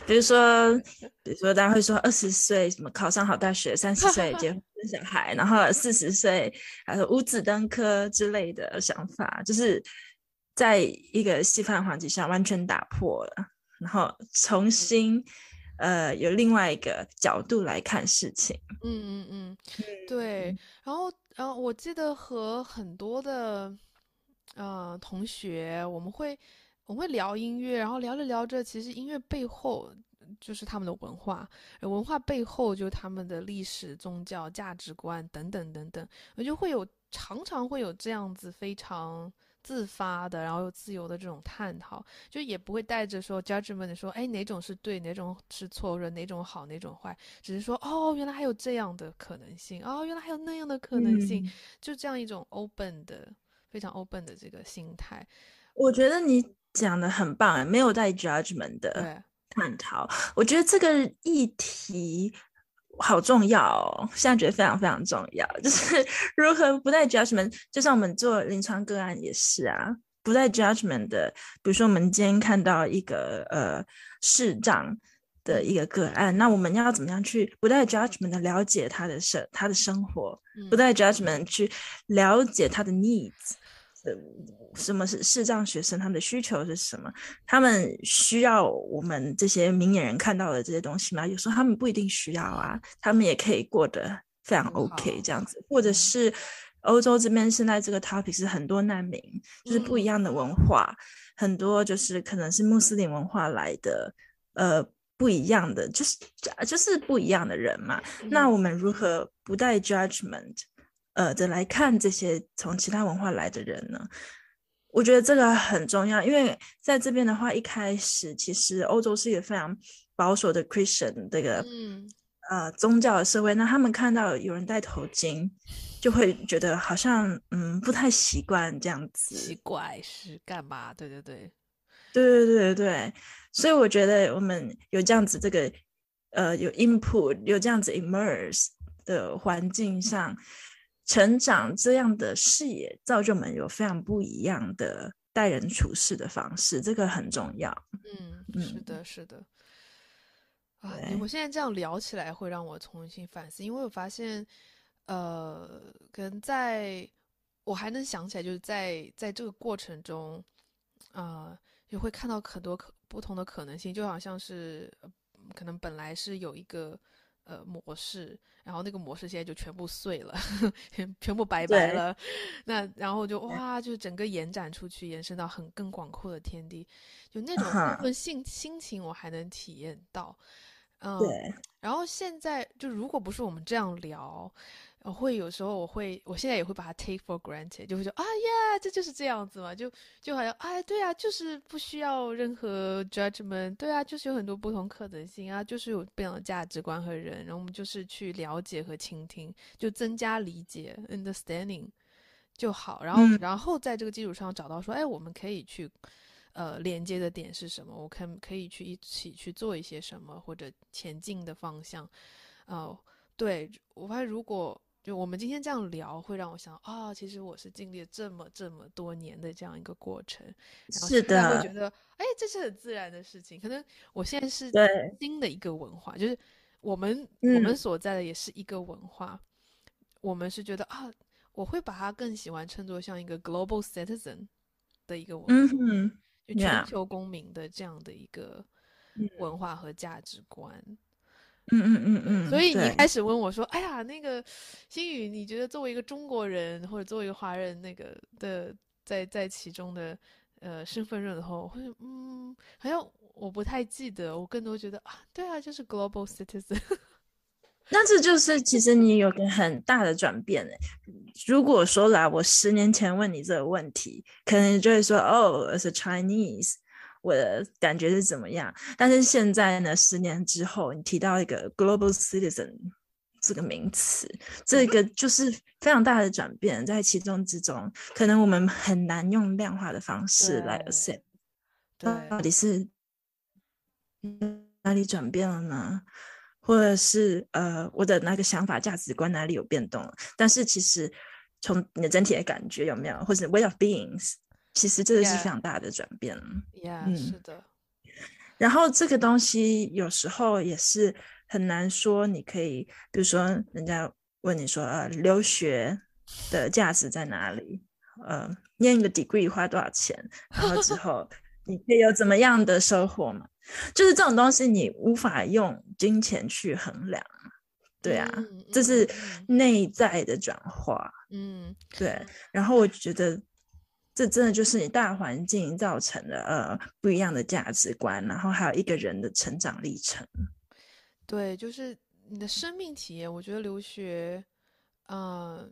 比如说，比如说，大家会说二十岁什么考上好大学，三十岁 结婚生小孩，然后四十岁，还是五子登科之类的想法，就是在一个细范环境下完全打破了，然后重新，呃，有另外一个角度来看事情。嗯嗯嗯，对。然后，呃，我记得和很多的，呃，同学，我们会。我们会聊音乐，然后聊着聊着，其实音乐背后就是他们的文化，文化背后就是他们的历史、宗教、价值观等等等等，我就会有常常会有这样子非常自发的，然后又自由的这种探讨，就也不会带着说 judgment 说，哎，哪种是对，哪种是错，或者哪种好，哪种坏，只是说，哦，原来还有这样的可能性，哦，原来还有那样的可能性，就这样一种 open 的非常 open 的这个心态，我觉得你。讲的很棒，没有带 judgment 的探讨，我觉得这个议题好重要，哦，现在觉得非常非常重要，就是如何不带 judgment，就像我们做临床个案也是啊，不带 judgment 的，比如说我们今天看到一个呃视障的一个个案，那我们要怎么样去不带 judgment 的了解他的生他的生活，不带 judgment 去了解他的 needs。呃，什么是视障学生？他们的需求是什么？他们需要我们这些明眼人看到的这些东西吗？有时候他们不一定需要啊，他们也可以过得非常 OK 这样子。或者是欧洲这边现在这个 topic 是很多难民，就是不一样的文化，很多就是可能是穆斯林文化来的，呃，不一样的，就是就是不一样的人嘛。那我们如何不带 judgment？呃的来看这些从其他文化来的人呢，我觉得这个很重要，因为在这边的话，一开始其实欧洲是一个非常保守的 Christian 这个，嗯，呃，宗教的社会，那他们看到有人戴头巾，就会觉得好像嗯不太习惯这样子，奇怪是干嘛？对对对，对对对对对，所以我觉得我们有这样子这个，呃，有 input 有这样子 i m m e r s e 的环境上。成长这样的视野，造就们有非常不一样的待人处事的方式，这个很重要。嗯是的，是的。啊，我现在这样聊起来，会让我重新反思，因为我发现，呃，可能在，我还能想起来，就是在在这个过程中，啊，也会看到很多可不同的可能性，就好像是，可能本来是有一个。呃，模式，然后那个模式现在就全部碎了，全部拜拜了，那然后就哇，就整个延展出去，延伸到很更广阔的天地，就那种部分性心情我还能体验到，嗯，对，然后现在就如果不是我们这样聊。我会有时候，我会，我现在也会把它 take for granted，就会说啊呀，这就是这样子嘛，就就好像哎，对啊，就是不需要任何 judgment，对啊，就是有很多不同可能性啊，就是有不一样的价值观和人，然后我们就是去了解和倾听，就增加理解 understanding 就好，然后然后在这个基础上找到说，哎，我们可以去呃连接的点是什么，我可可以去一起去做一些什么或者前进的方向，哦，对我发现如果。就我们今天这样聊，会让我想啊，其实我是经历了这么这么多年的这样一个过程，然后现在会觉得，哎，这是很自然的事情。可能我现在是新的一个文化，就是我们我们所在的也是一个文化，我们是觉得啊，我会把它更喜欢称作像一个 global citizen 的一个文化，嗯嗯，就全球公民的这样的一个文化和价值观。嗯嗯嗯嗯，所以你开始问我说：“哎呀，那个星宇，你觉得作为一个中国人或者作为一个华人那个的在在其中的呃身份认同？”或者嗯，好像我不太记得，我更多觉得啊，对啊，就是 global citizen。那这就是其实你有个很大的转变诶。如果说啦，我十年前问你这个问题，可能就会说：“哦，as a Chinese。”我的感觉是怎么样？但是现在呢，十年之后，你提到一个 “global citizen” 这个名词，这个就是非常大的转变，在其中之中，可能我们很难用量化的方式来说，对，到底是哪里转变了呢？或者是呃，我的那个想法、价值观哪里有变动？但是其实，从你的整体的感觉有没有，或是 way of beings？其实这个是非常大的转变嗯，是的。然后这个东西有时候也是很难说，你可以，比如说，人家问你说，呃，留学的价值在哪里？呃，念一个 degree 花多少钱？然后之后 你可以有怎么样的收获嘛？就是这种东西你无法用金钱去衡量，对啊，这是内在的转化，嗯，对。然后我觉得。这真的就是你大环境造成的，呃，不一样的价值观，然后还有一个人的成长历程。对，就是你的生命体验。我觉得留学，嗯，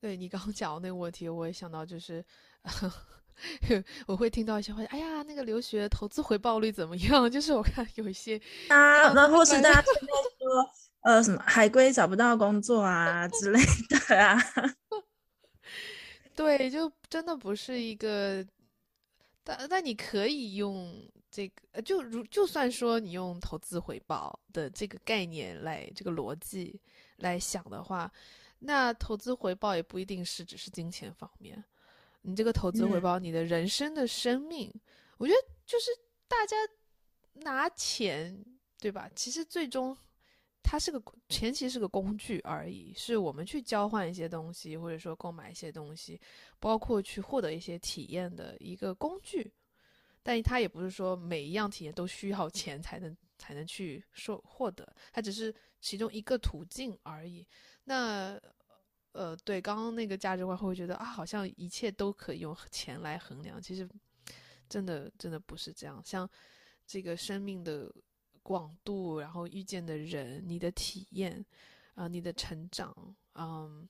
对你刚刚讲的那个问题，我也想到，就是 我会听到一些话，哎呀，那个留学投资回报率怎么样？就是我看有一些，啊，然后是大家听到说，呃，什么海归找不到工作啊之类的啊。对，就真的不是一个，但但你可以用这个，就如就算说你用投资回报的这个概念来这个逻辑来想的话，那投资回报也不一定是只是金钱方面，你这个投资回报，你的人生的生命，我觉得就是大家拿钱，对吧？其实最终。它是个前期是个工具而已，是我们去交换一些东西，或者说购买一些东西，包括去获得一些体验的一个工具。但它也不是说每一样体验都需要钱才能才能去收获得，它只是其中一个途径而已。那呃，对刚刚那个价值观会觉得啊，好像一切都可以用钱来衡量，其实真的真的不是这样。像这个生命的。广度，然后遇见的人，你的体验，啊，你的成长，嗯，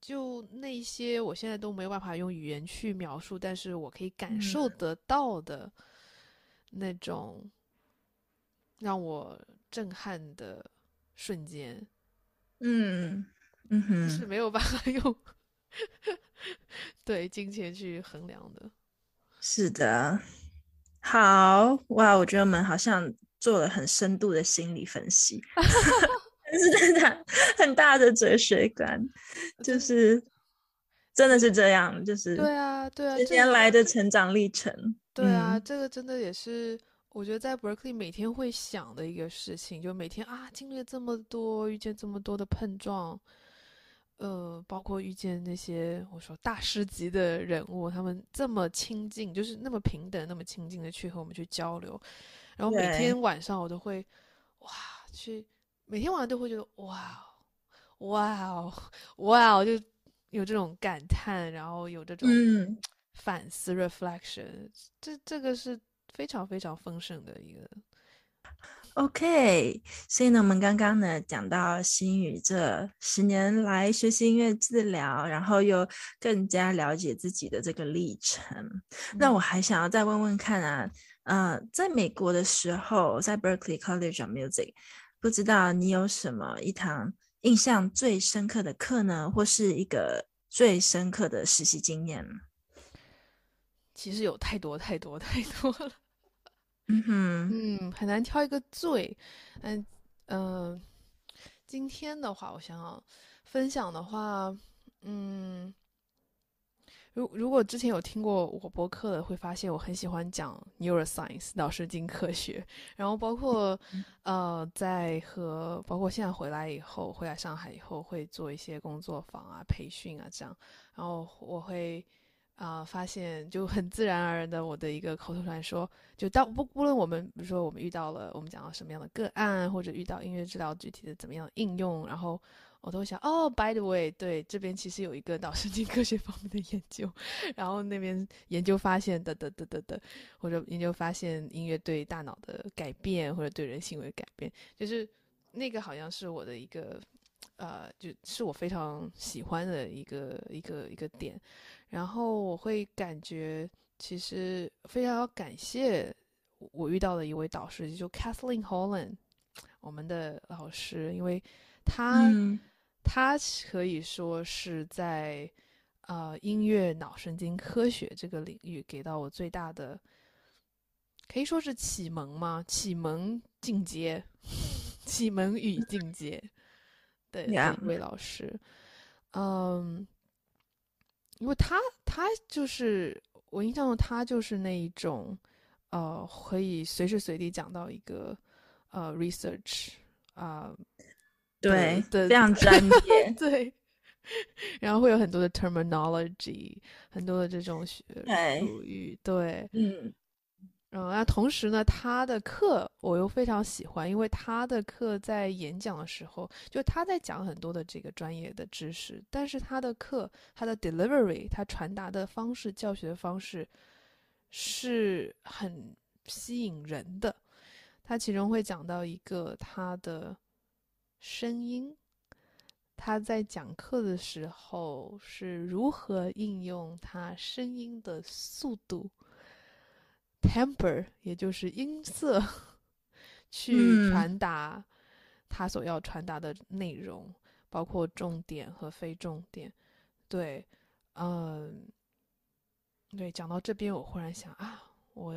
就那些我现在都没有办法用语言去描述，但是我可以感受得到的，那种让我震撼的瞬间，嗯嗯是没有办法用 对金钱去衡量的，是的。好哇，我觉得我们好像做了很深度的心理分析，是真的很大的哲学感，就是真的是这样，就是对啊对啊，十年来的成长历程，对啊，这个真的也是我觉得在 Berkeley 每天会想的一个事情，就每天啊经历了这么多，遇见这么多的碰撞。呃，包括遇见那些我说大师级的人物，他们这么亲近，就是那么平等，那么亲近的去和我们去交流，然后每天晚上我都会，哇，去每天晚上都会觉得哇，哇，哇，就有这种感叹，然后有这种反思 reflection，这这个是非常非常丰盛的一个。OK，所以呢，我们刚刚呢讲到心语这十年来学习音乐治疗，然后又更加了解自己的这个历程。那我还想要再问问看啊，呃，在美国的时候，在 Berkeley College of Music，不知道你有什么一堂印象最深刻的课呢，或是一个最深刻的实习经验其实有太多太多太多了。嗯哼，嗯，很难挑一个最，嗯，呃，今天的话，我想分享的话，嗯，如如果之前有听过我博客的，会发现我很喜欢讲 neuroscience，脑神经科学，然后包括呃，在和包括现在回来以后，回来上海以后，会做一些工作坊啊、培训啊这样，然后我会。啊，发现就很自然而然的，我的一个口头传说，就到不不论我们，比如说我们遇到了，我们讲到什么样的个案，或者遇到音乐治疗具体的怎么样应用，然后我都会想，哦，by the way，对这边其实有一个脑神经科学方面的研究，然后那边研究发现，的的的的得，或者研究发现音乐对大脑的改变，或者对人行为改变，就是那个好像是我的一个，呃，就是我非常喜欢的一个一个一个点。然后我会感觉，其实非常要感谢我遇到的一位导师，就 Kathleen Holland，我们的老师，因为他，他可以说是在，呃，音乐脑神经科学这个领域给到我最大的，可以说是启蒙吗？启蒙进阶，启蒙与进阶，对，两位老师，嗯。因为他，他就是我印象中，他就是那一种，呃，可以随时随地讲到一个，呃，research 啊，对的，非常专 业，对。然后会有很多的 terminology，很多的这种术语，对，嗯。嗯，那同时呢，他的课我又非常喜欢，因为他的课在演讲的时候，就他在讲很多的这个专业的知识，但是他的课，他的 delivery，他传达的方式、教学的方式，是很吸引人的。他其中会讲到一个他的声音，他在讲课的时候是如何应用他声音的速度。Temper，也就是音色，去传达他所要传达的内容，包括重点和非重点。对，嗯，对，讲到这边，我忽然想啊，我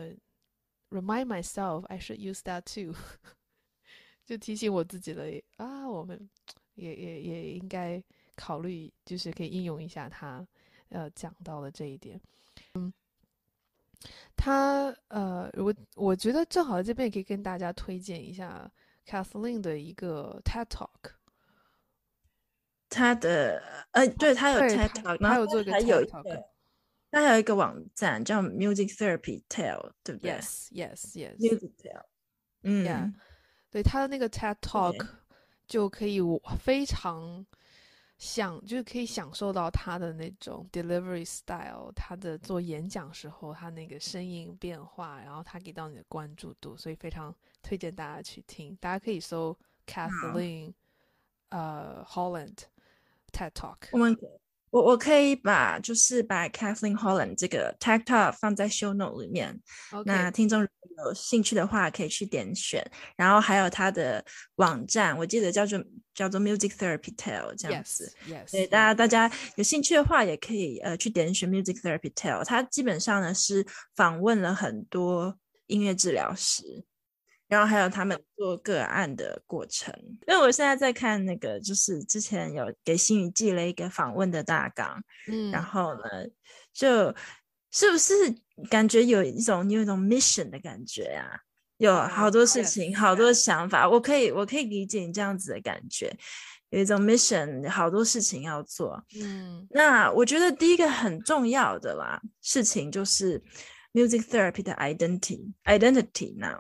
remind myself I should use that too，就提醒我自己了啊，我们也也也应该考虑，就是可以应用一下他呃讲到的这一点。嗯。他呃，我我觉得正好这边可以跟大家推荐一下 Cathleen 的一个 TED Talk，他的呃，对他有 TED Talk，然后他有一个，他还有一个网站叫 Music Therapy Tale，对不对？Yes, Yes, Yes. Music Tale。嗯，对他的那个 TED Talk 就可以非常。享就是可以享受到他的那种 delivery style，他的做演讲时候他那个声音变化，然后他给到你的关注度，所以非常推荐大家去听。大家可以搜 k a t h l e e n 呃，Holland，TED Talk。我我可以把就是把 Kathleen Holland 这个 tag t a k 放在 show note 里面，那听众如果有兴趣的话，可以去点选，然后还有他的网站，我记得叫做叫做 Music Therapy Tale 这样子，对大家大家有兴趣的话，也可以呃去点选 Music Therapy Tale，他基本上呢是访问了很多音乐治疗师。然后还有他们做个案的过程，因为我现在在看那个，就是之前有给心宇寄了一个访问的大纲，嗯，然后呢，就是不是感觉有一种你有一种 mission 的感觉啊？有好多事情，好多想法，我可以，我可以理解你这样子的感觉，有一种 mission，好多事情要做，嗯，那我觉得第一个很重要的啦事情就是 music therapy 的 identity，identity now。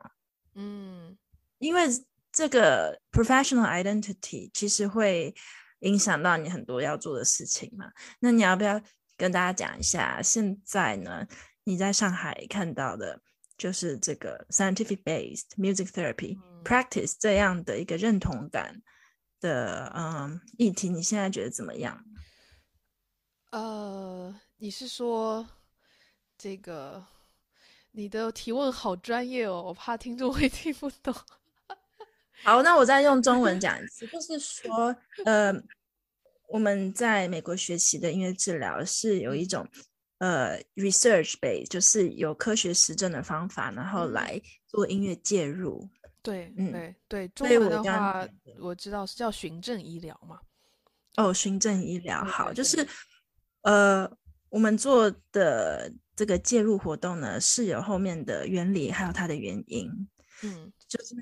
嗯，因为这个 professional identity 其实会影响到你很多要做的事情嘛。那你要不要跟大家讲一下，现在呢，你在上海看到的就是这个 scientific based music therapy practice 这样的一个认同感的嗯议题，你现在觉得怎么样？呃，你是说这个？你的提问好专业哦，我怕听众会 听不懂。好，那我再用中文讲一次，就是说，呃，我们在美国学习的音乐治疗是有一种，呃，research base，就是有科学实证的方法，然后来做音乐介入。对，嗯，对，对，中文的话我知道是叫循证医疗嘛。哦，循证医疗好，就是，呃，我们做的。这个介入活动呢是有后面的原理，还有它的原因。嗯，就是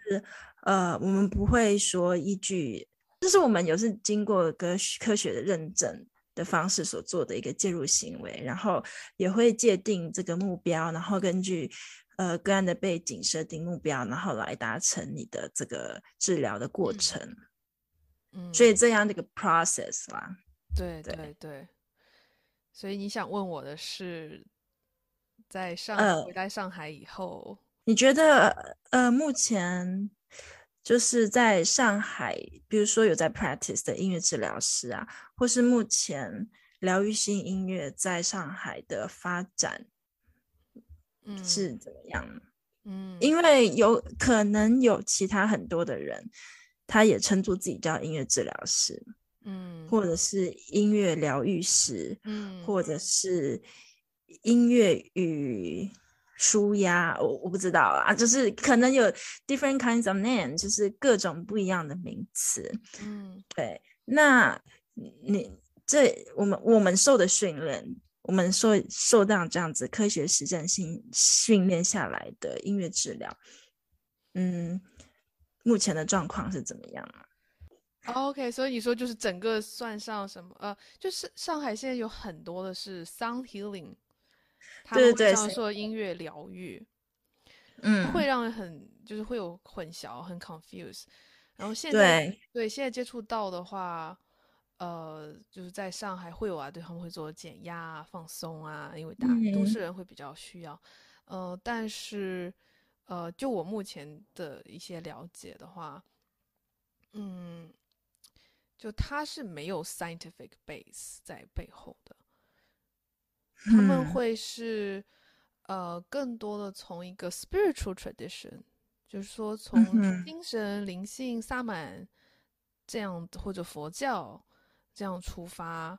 呃，我们不会说依据，就是我们有是经过科科学的认证的方式所做的一个介入行为，然后也会界定这个目标，然后根据呃个案的背景设定目标，然后来达成你的这个治疗的过程。嗯，所以这样的一个 process 啦，对对对，所以你想问我的是？在上回到上海以后，你觉得呃，目前就是在上海，比如说有在 practice 的音乐治疗师啊，或是目前疗愈性音乐在上海的发展，是怎么样？嗯，因为有可能有其他很多的人，他也称作自己叫音乐治疗师，嗯，或者是音乐疗愈师，嗯，或者是。音乐与舒压，我我不知道啊，就是可能有 different kinds of name，就是各种不一样的名词。嗯，对。那你这我们我们受的训练，我们受受到这样子科学实战性训练下来的音乐治疗，嗯，目前的状况是怎么样啊？OK，所以你说就是整个算上什么？呃，就是上海现在有很多的是 sound healing。他们会上说音乐疗愈，嗯，会让人很就是会有混淆，很 confuse。然后现在对现在接触到的话，呃，就是在上海会有啊，对他们会做减压、放松啊，因为大都市人会比较需要。呃，但是呃，就我目前的一些了解的话，嗯，就它是没有 scientific base 在背后的。他们会是，呃，更多的从一个 spiritual tradition，就是说从精神、灵性、萨满这样或者佛教这样出发，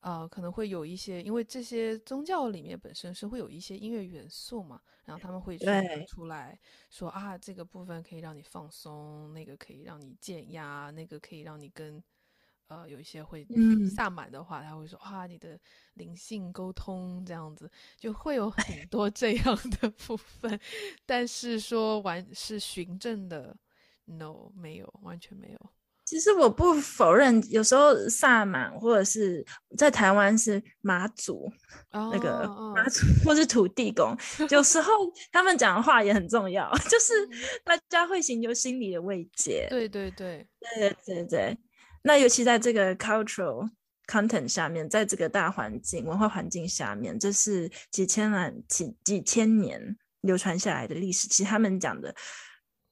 啊，可能会有一些，因为这些宗教里面本身是会有一些音乐元素嘛，然后他们会出来说啊，这个部分可以让你放松，那个可以让你减压，那个可以让你跟。呃，有一些会萨满的话，他会说：“哇，你的灵性沟通这样子，就会有很 多这样的部分。”但是说完是循证的，no，没有，完全没有。其实我不否认，有时候萨满，或者是在台湾是妈祖那个妈祖，或是土地公，有时候 他们讲的话也很重要，就是大家会寻求心理的慰藉。对对对，对对对对。那尤其在这个 cultural content 下面，在这个大环境、文化环境下面，这是几千万、几几千年流传下来的历史。其实他们讲的，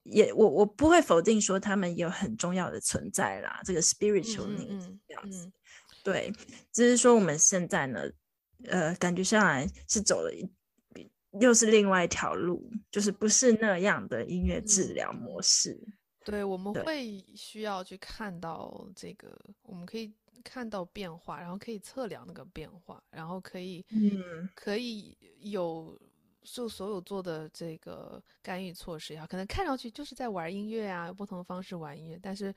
也我我不会否定说他们有很重要的存在啦。这个 spiritual needs，嗯对，只是说我们现在呢，呃，感觉上来是走了一，又是另外一条路，就是不是那样的音乐治疗模式。对，我们会需要去看到这个，我们可以看到变化，然后可以测量那个变化，然后可以，可以有就所有做的这个干预措施呀，可能看上去就是在玩音乐啊，不同的方式玩音乐，但是。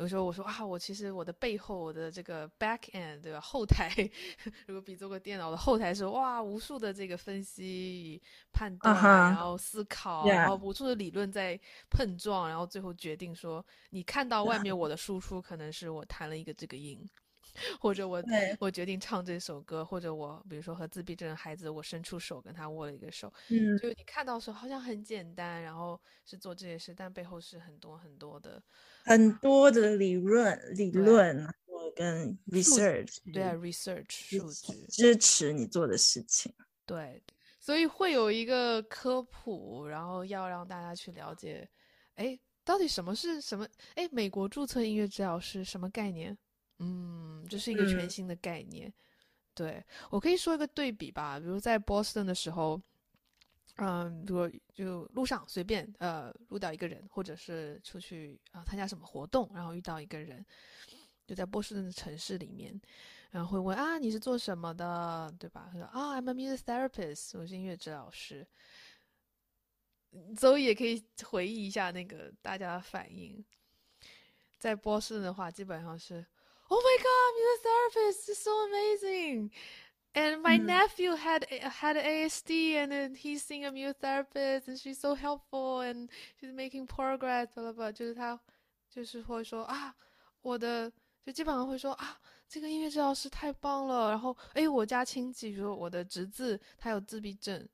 有时候我说啊，我其实我的背后，我的这个 back end，对吧？后台 如果比作个电脑的后台，是哇，无数的这个分析、判断，然后思考，然后无数的理论在碰撞，然后最后决定说，你看到外面我的输出，可能是我弹了一个这个音。或者我我决定唱这首歌，或者我比如说和自闭症孩子，我伸出手跟他握了一个手，嗯，就是你看到的时候好像很简单，然后是做这些事，但背后是很多很多的很多的理论理论，跟 research 对啊 research 数据支持你做的事情，对，所以会有一个科普，然后要让大家去了解，哎，到底什么是什么？哎，美国注册音乐治疗师什么概念？嗯，这是一个全新的概念。对我可以说一个对比吧，比如在波士顿的时候，嗯，如果就路上随便呃遇到一个人，或者是出去啊参加什么活动，然后遇到一个人，就在波士顿的城市里面，然后会问啊你是做什么的，对吧？他说啊 I'm a music therapist，我是音乐治疗师。所以也可以回忆一下那个大家的反应，在波士顿的话，基本上是。oh my god, I'm a therapist. It's so amazing. And my mm. nephew had eh, had ASD, and he's seeing a new therapist, and she's so helpful, and she's making progress. blah blah blah，就是他就是会说啊，我的就基本上会说啊，这个音乐治疗师太棒了。然后哎，我家亲戚，比如我的侄子，他有自闭症，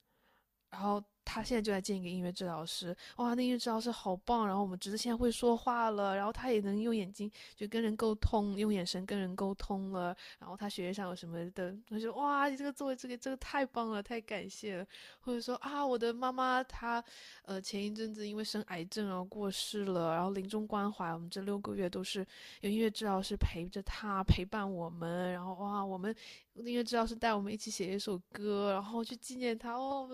然后他现在就来见一个音乐治疗师，哇，那音乐治疗师好棒！然后我们侄子现在会说话了，然后他也能用眼睛就跟人沟通，用眼神跟人沟通了。然后他学业上有什么的，他说哇，你这个作为这个真的太棒了，太感谢了。或者说啊，我的妈妈她，呃，前一阵子因为生癌症然后过世了，然后临终关怀，我们这六个月都是有音乐治疗师陪着她陪伴我们。然后哇，我们音乐治疗师带我们一起写一首歌，然后去纪念他。哦，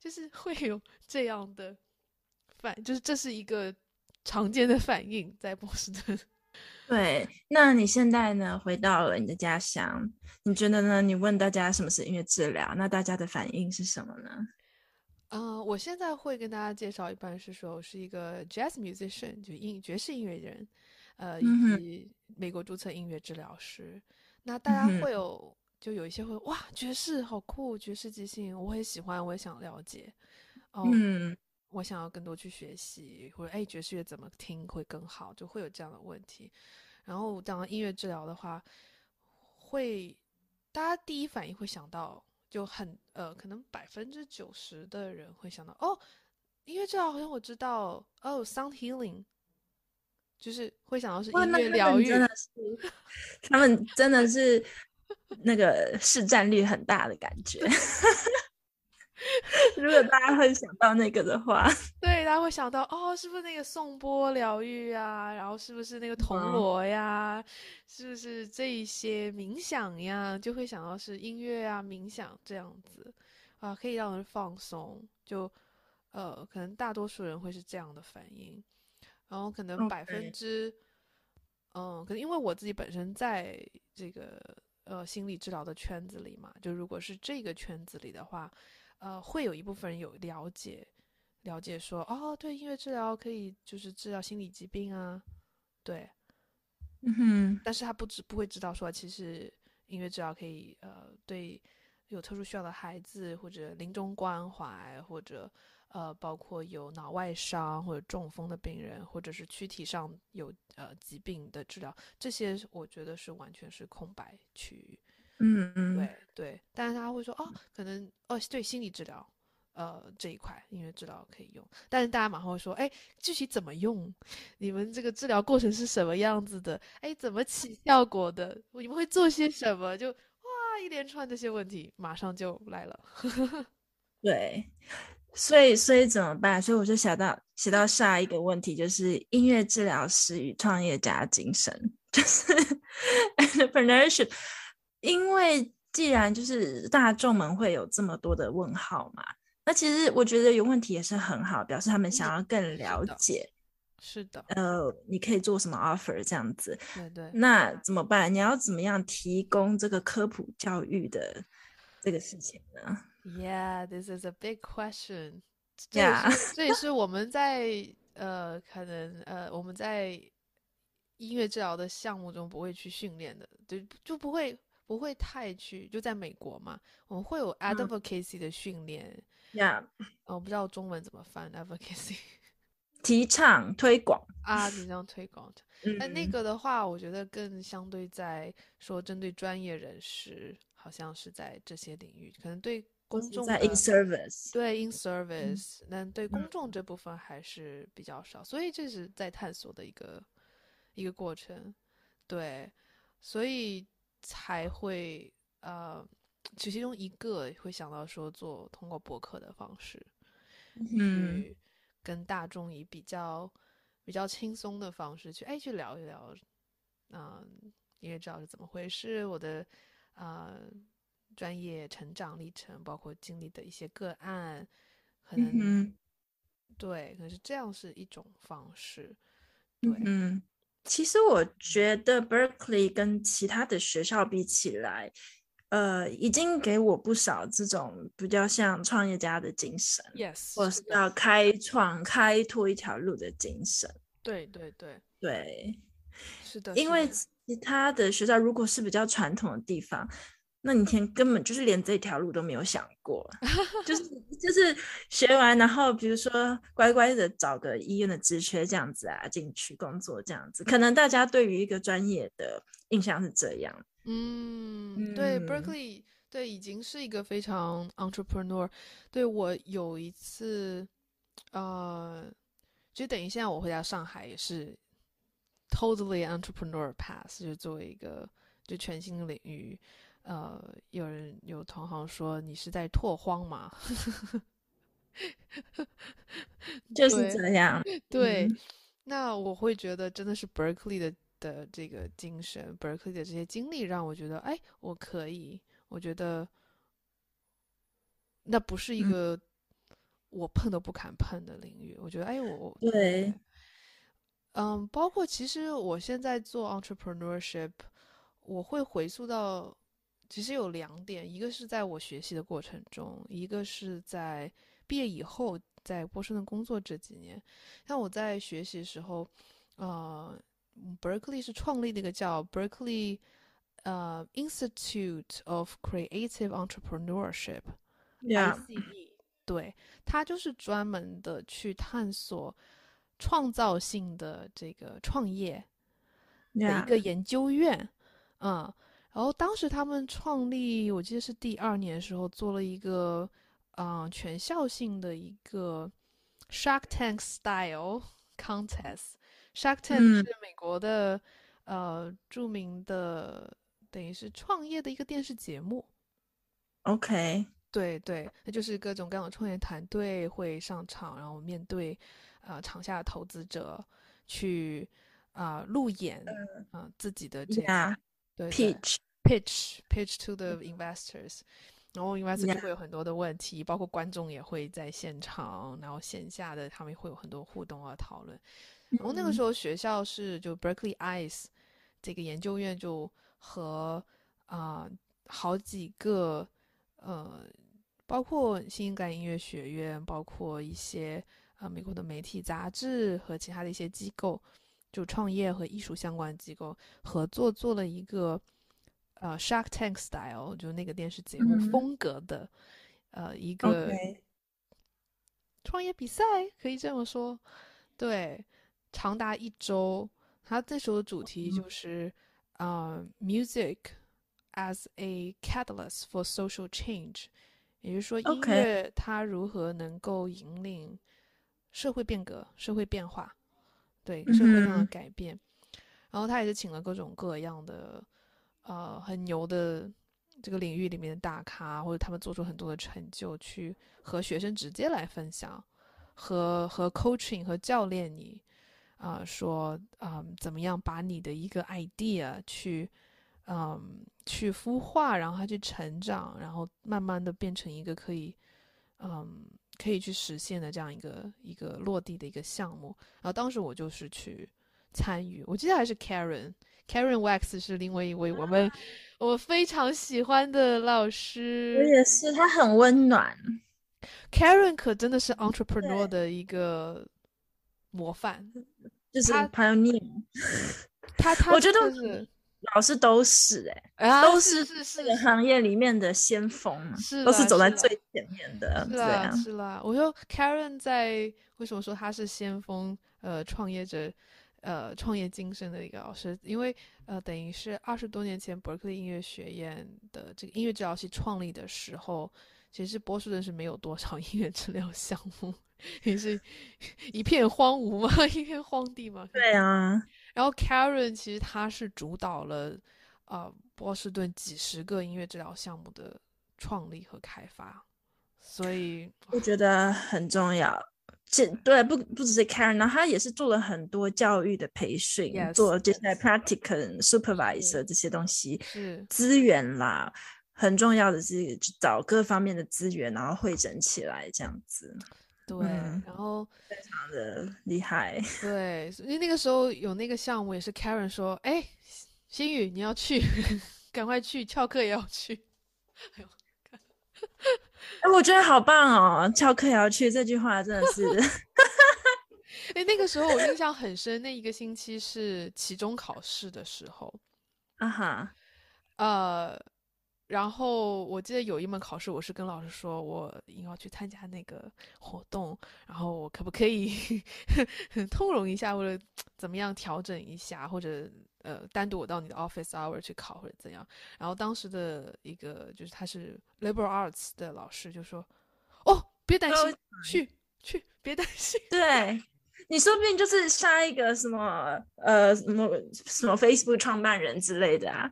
就是会。有这样的反，就是这是一个常见的反应，在波士顿。对，那你现在呢？回到了你的家乡，你觉得呢？你问大家什么是音乐治疗，那大家的反应是什么呢？嗯，我现在会跟大家介绍，一般是说我是一个 jazz musician，就音爵士音乐人，呃，以及美国注册音乐治疗师。那大家会有。就有一些会哇爵士好酷爵士即兴我也喜欢我也想了解哦我想要更多去学习或者哎爵士乐怎么听会更好就会有这样的问题，然后讲到音乐治疗的话会大家第一反应会想到就很呃可能百分之九十的人会想到哦音乐治疗好像我知道哦 sound healing 就是会想到是音乐疗愈，他们真的是。那个市占率很大的感觉，如果大家会想到那个的话，对，大家会想到哦，是不是那个颂钵疗愈啊？然后是不是那个铜锣呀？是不是这些冥想呀？就会想到是音乐啊，冥想这样子啊，可以让人放松。就呃，可能大多数人会是这样的反应，然后可能百分之嗯，可能因为我自己本身在这个。呃，心理治疗的圈子里嘛，就如果是这个圈子里的话，呃，会有一部分人有了解，了解说，哦，对，音乐治疗可以就是治疗心理疾病啊，对，嗯哼，但是他不知不会知道说，其实音乐治疗可以呃，对，有特殊需要的孩子或者临终关怀或者。呃，包括有脑外伤或者中风的病人，或者是躯体上有呃疾病的治疗，这些我觉得是完全是空白区域。嗯嗯，对对。但是他会说，哦，可能哦，对，心理治疗，呃，这一块音乐治疗可以用。但是大家马上会说，哎，具体怎么用？你们这个治疗过程是什么样子的？哎，怎么起效果的？你们会做些什么？就哇，一连串这些问题马上就来了。对。所以，所以怎么办？所以我就想到写到下一个问题，就是音乐治疗师与创业家精神，就是 entrepreneurship。因为既然就是大众们会有这么多的问号嘛，那其实我觉得有问题也是很好，表示他们想要更了解。是的，呃，你可以做什么 offer 这样子？对对。那怎么办？你要怎么样提供这个科普教育的这个事情呢？Yeah, this is a big question. Yeah，这也是我们在呃可能呃我们在音乐治疗的项目中不会去训练的，就就不会不会太去就在美国嘛，我们会有 advocacy 的训练。Yeah，我不知道中文怎么翻 advocacy，提倡推广啊，提倡推广。嗯，那那个的话，我觉得更相对在说针对专业人士，好像是在这些领域，可能对。公众在 in service 对 in service，那对公众这部分还是比较少，所以这是在探索的一个一个过程，对，所以才会呃，取其中一个会想到说做通过博客的方式，嗯，跟大众以比较比较轻松的方式去哎去聊一聊，嗯，你也知道是怎么回事，我的啊。专业成长历程，包括经历的一些个案，可能，嗯、对，可能是这样是一种方式。对，嗯，其实我觉得 Berkeley 跟其他的学校比起来，呃，已经给我不少这种比较像创业家的精神，Yes，或是要开创开拓一条路的精神。对，对，对，对，是的。因为其他的学校如果是比较传统的地方。那你天根本就是连这条路都没有想过，就是就是学完然后比如说乖乖的找个医院的职缺这样子啊进去工作这样子，可能大家对于一个专业的印象是这样。嗯，对，Berkeley 对已经是一个非常 entrepreneur。对我有一次，呃，就等于现在我回到上海也是 totally entrepreneur path，就作为一个就全新的领域。呃，有人有同行说你是在拓荒嘛？就是这样，对。那我会觉得真的是 Berkeley 的的这个精神，Berkeley 的这些经历让我觉得，哎，我可以。我觉得那不是一个我碰都不敢碰的领域。我觉得，哎，我我对。嗯，包括其实我现在做 Entrepreneurship，我会回溯到。其实有两点，一个是在我学习的过程中，一个是在毕业以后，在波士顿工作这几年。像我在学习时候，呃，Berkeley 是创立那个叫 Berkeley，呃，Institute of Creative e n t r e p r e n e u r s h i p i c 对，它就是专门的去探索创造性的这个创业的一个研究院，嗯。然后当时他们创立，我记得是第二年的时候做了一个，嗯，全校性的一个 Shark Tank style contest。Shark Tank 是美国的，呃，著名的，等于是创业的一个电视节目。OK，对对，那就是各种各样的创业团队会上场，然后面对，呃，场下的投资者去，啊，路演，嗯，自己的这样。对 pitch pitch pitch to the investors，然后 investors 会有很多的问题，包括观众也会在现场，然后线下的他们会有很多互动啊讨论。然后那个时候学校是就 Berkeley i c e s 这个研究院就和啊好几个呃，包括新英格兰音乐学院，包括一些啊美国的媒体杂志和其他的一些机构。就创业和艺术相关机构合作做了一个，呃，Shark Tank style，就那个电视节目风格的，呃，一个创业比赛，可以这么说。对，长达一周。它这时候的主题就是，呃，Music as a Catalyst for Social Change，也就是说，音乐它如何能够引领社会变革、社会变化。对社会上的改变，然后他也是请了各种各样的，呃，很牛的这个领域里面的大咖，或者他们做出很多的成就，去和学生直接来分享，和和 coaching 和教练你，啊，说啊，怎么样把你的一个 idea 去，嗯，去孵化，然后他去成长，然后慢慢的变成一个可以，嗯。可以去实现的这样一个一个落地的一个项目，然后当时我就是去参与，我记得还是 Karen，Karen Wax 是另外一位我们我非常喜欢的老师，我也是，他很温暖，Karen 可真的是 entrepreneur 的一个模范，就是他有念，他他我觉得。老师都是哎，都是是个行业里面的先锋，是都是走在最前面的，是啊是啦。我说 Karen 在为什么说他是先锋呃创业者，呃创业精神的一个老师，因为呃等于是二十多年前伯克利音乐学院的这个音乐治疗系创立的时候，其实波士顿是没有多少 音乐治疗项目，也是 一片荒芜嘛，一片荒地嘛。对啊。然后 Karen 其实他是主导了，呃，波士顿几十个音乐治疗项目的创立和开发，所以我觉得很重要。这对不不只是 Karen，然后他也是做了很多教育的培训，做这些 p r a c t i c a l e supervisor 这些东西，资源啦，很重要的是找各方面的资源，然后汇整起来这样子。对，然后非常的厉害。对，因为那个时候有那个项目，也是 Karen 说：“哎，星宇，你要去，赶快去，翘课也要去。”哎，呦，我觉得好棒哦！翘课也要去，这句话真的是。哎，那个时候我印象很深，那一个星期是期中考试的时候。啊哈，呃。然后我记得有一门考试，我是跟老师说，我要去参加那个活动，然后我可不可以 通融一下，或者怎么样调整一下，或者呃单独我到你的 office hour 去考或者怎样？然后当时的一个就是他是 l i b e r a l arts 的老师就说：“哦，别担心，去去，别担心。”对。你说不定就是杀一个什么呃什么什么 Facebook 创办人之类的啊，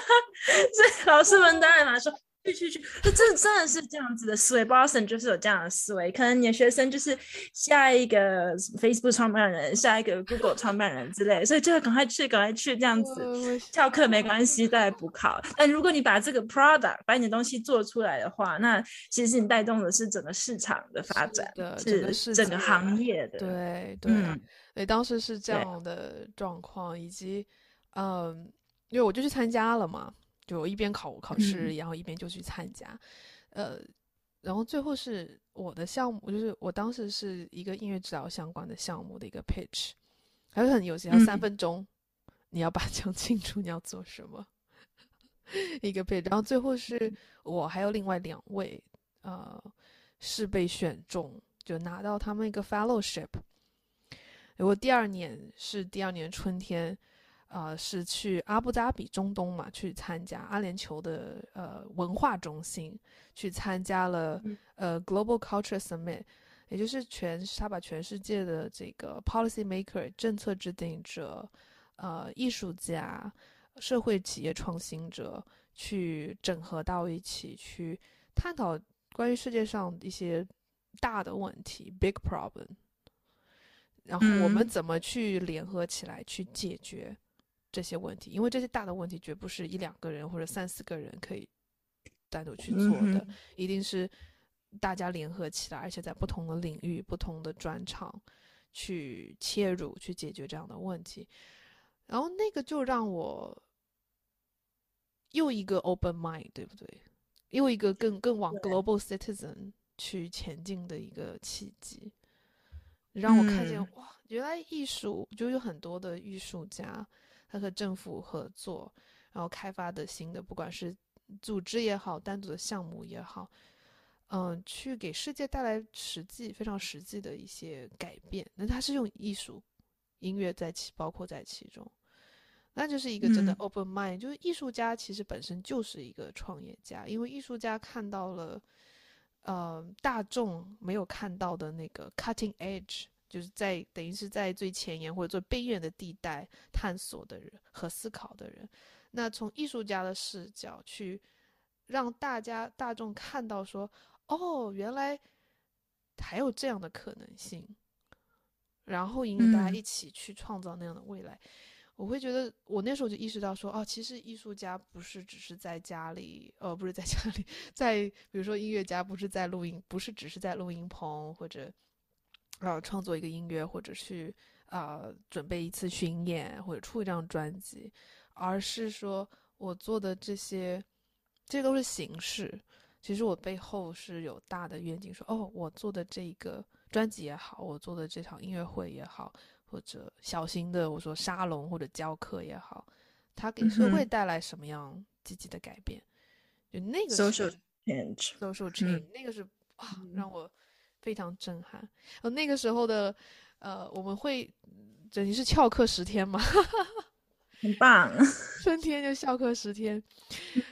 所以老师们当然来说。去去去，这真的是这样子的思维。Boston 就是有这样的思维，可能你的学生就是下一个 Facebook 创办人，下一个 Google 创办人之类，所以就要赶快去，赶快去这样子。翘课没关系，再来补考。但如果你把这个 product 把你的东西做出来的话，那其实你带动的是整个市场的发展，是整个行业的。对对。嗯，对，当时是这样的状况，以及嗯，因为我就去参加了嘛。就一边考考试，然后一边就去参加，呃，然后最后是我的项目，就是我当时是一个音乐治疗相关的项目的一个 pitch，还是很有限，三分钟，你要把 讲清楚你要做什么一个 pitch，然后最后是我还有另外两位，呃，是被选中，就拿到他们一个 fellowship，我第二年是第二年春天。啊，是去阿布扎比中东嘛？去参加阿联酋的呃文化中心，去参加了呃 Global Culture Summit，也就是全他把全世界的这个 policy maker 政策制定者、呃艺术家、社会企业创新者去整合到一起，去探讨关于世界上一些大的问题 big problem，然后我们怎么去联合起来去解决？这些问题，因为这些大的问题绝不是一两个人或者三四个人可以单独去做的，一定是大家联合起来，而且在不同的领域、不同的专长去切入去解决这样的问题。然后那个就让我又一个 open mind，对不对？又一个更更往 global citizen 去前进的一个契机，让我看见哇，原来艺术就有很多的艺术家。他和政府合作，然后开发的新的，不管是组织也好，单独的项目也好，嗯，去给世界带来实际、非常实际的一些改变。那他是用艺术、音乐在，其包括在其中，那就是一个真的 open mind。就是艺术家其实本身就是一个创业家，因为艺术家看到了，呃，大众没有看到的那个 cutting edge。就是在等于是在最前沿或者最边缘的地带探索的人和思考的人，那从艺术家的视角去让大家大众看到说，哦，原来还有这样的可能性，然后引领大家一起去创造那样的未来。我会觉得，我那时候就意识到说，哦，其实艺术家不是只是在家里，呃，不是在家里，在比如说音乐家不是在录音，不是只是在录音棚或者。呃，创作一个音乐，或者去啊准备一次巡演，或者出一张专辑，而是说我做的这些，这都是形式。其实我背后是有大的愿景，说哦，我做的这个专辑也好，我做的这场音乐会也好，或者小型的我说沙龙或者教课也好，它给社会带来什么样积极的改变？就那个 social change，social change，那个是啊让我。非常震撼，呃，那个时候的，呃，我们会，等于是翘课十天哈，很棒，春天就翘课十天。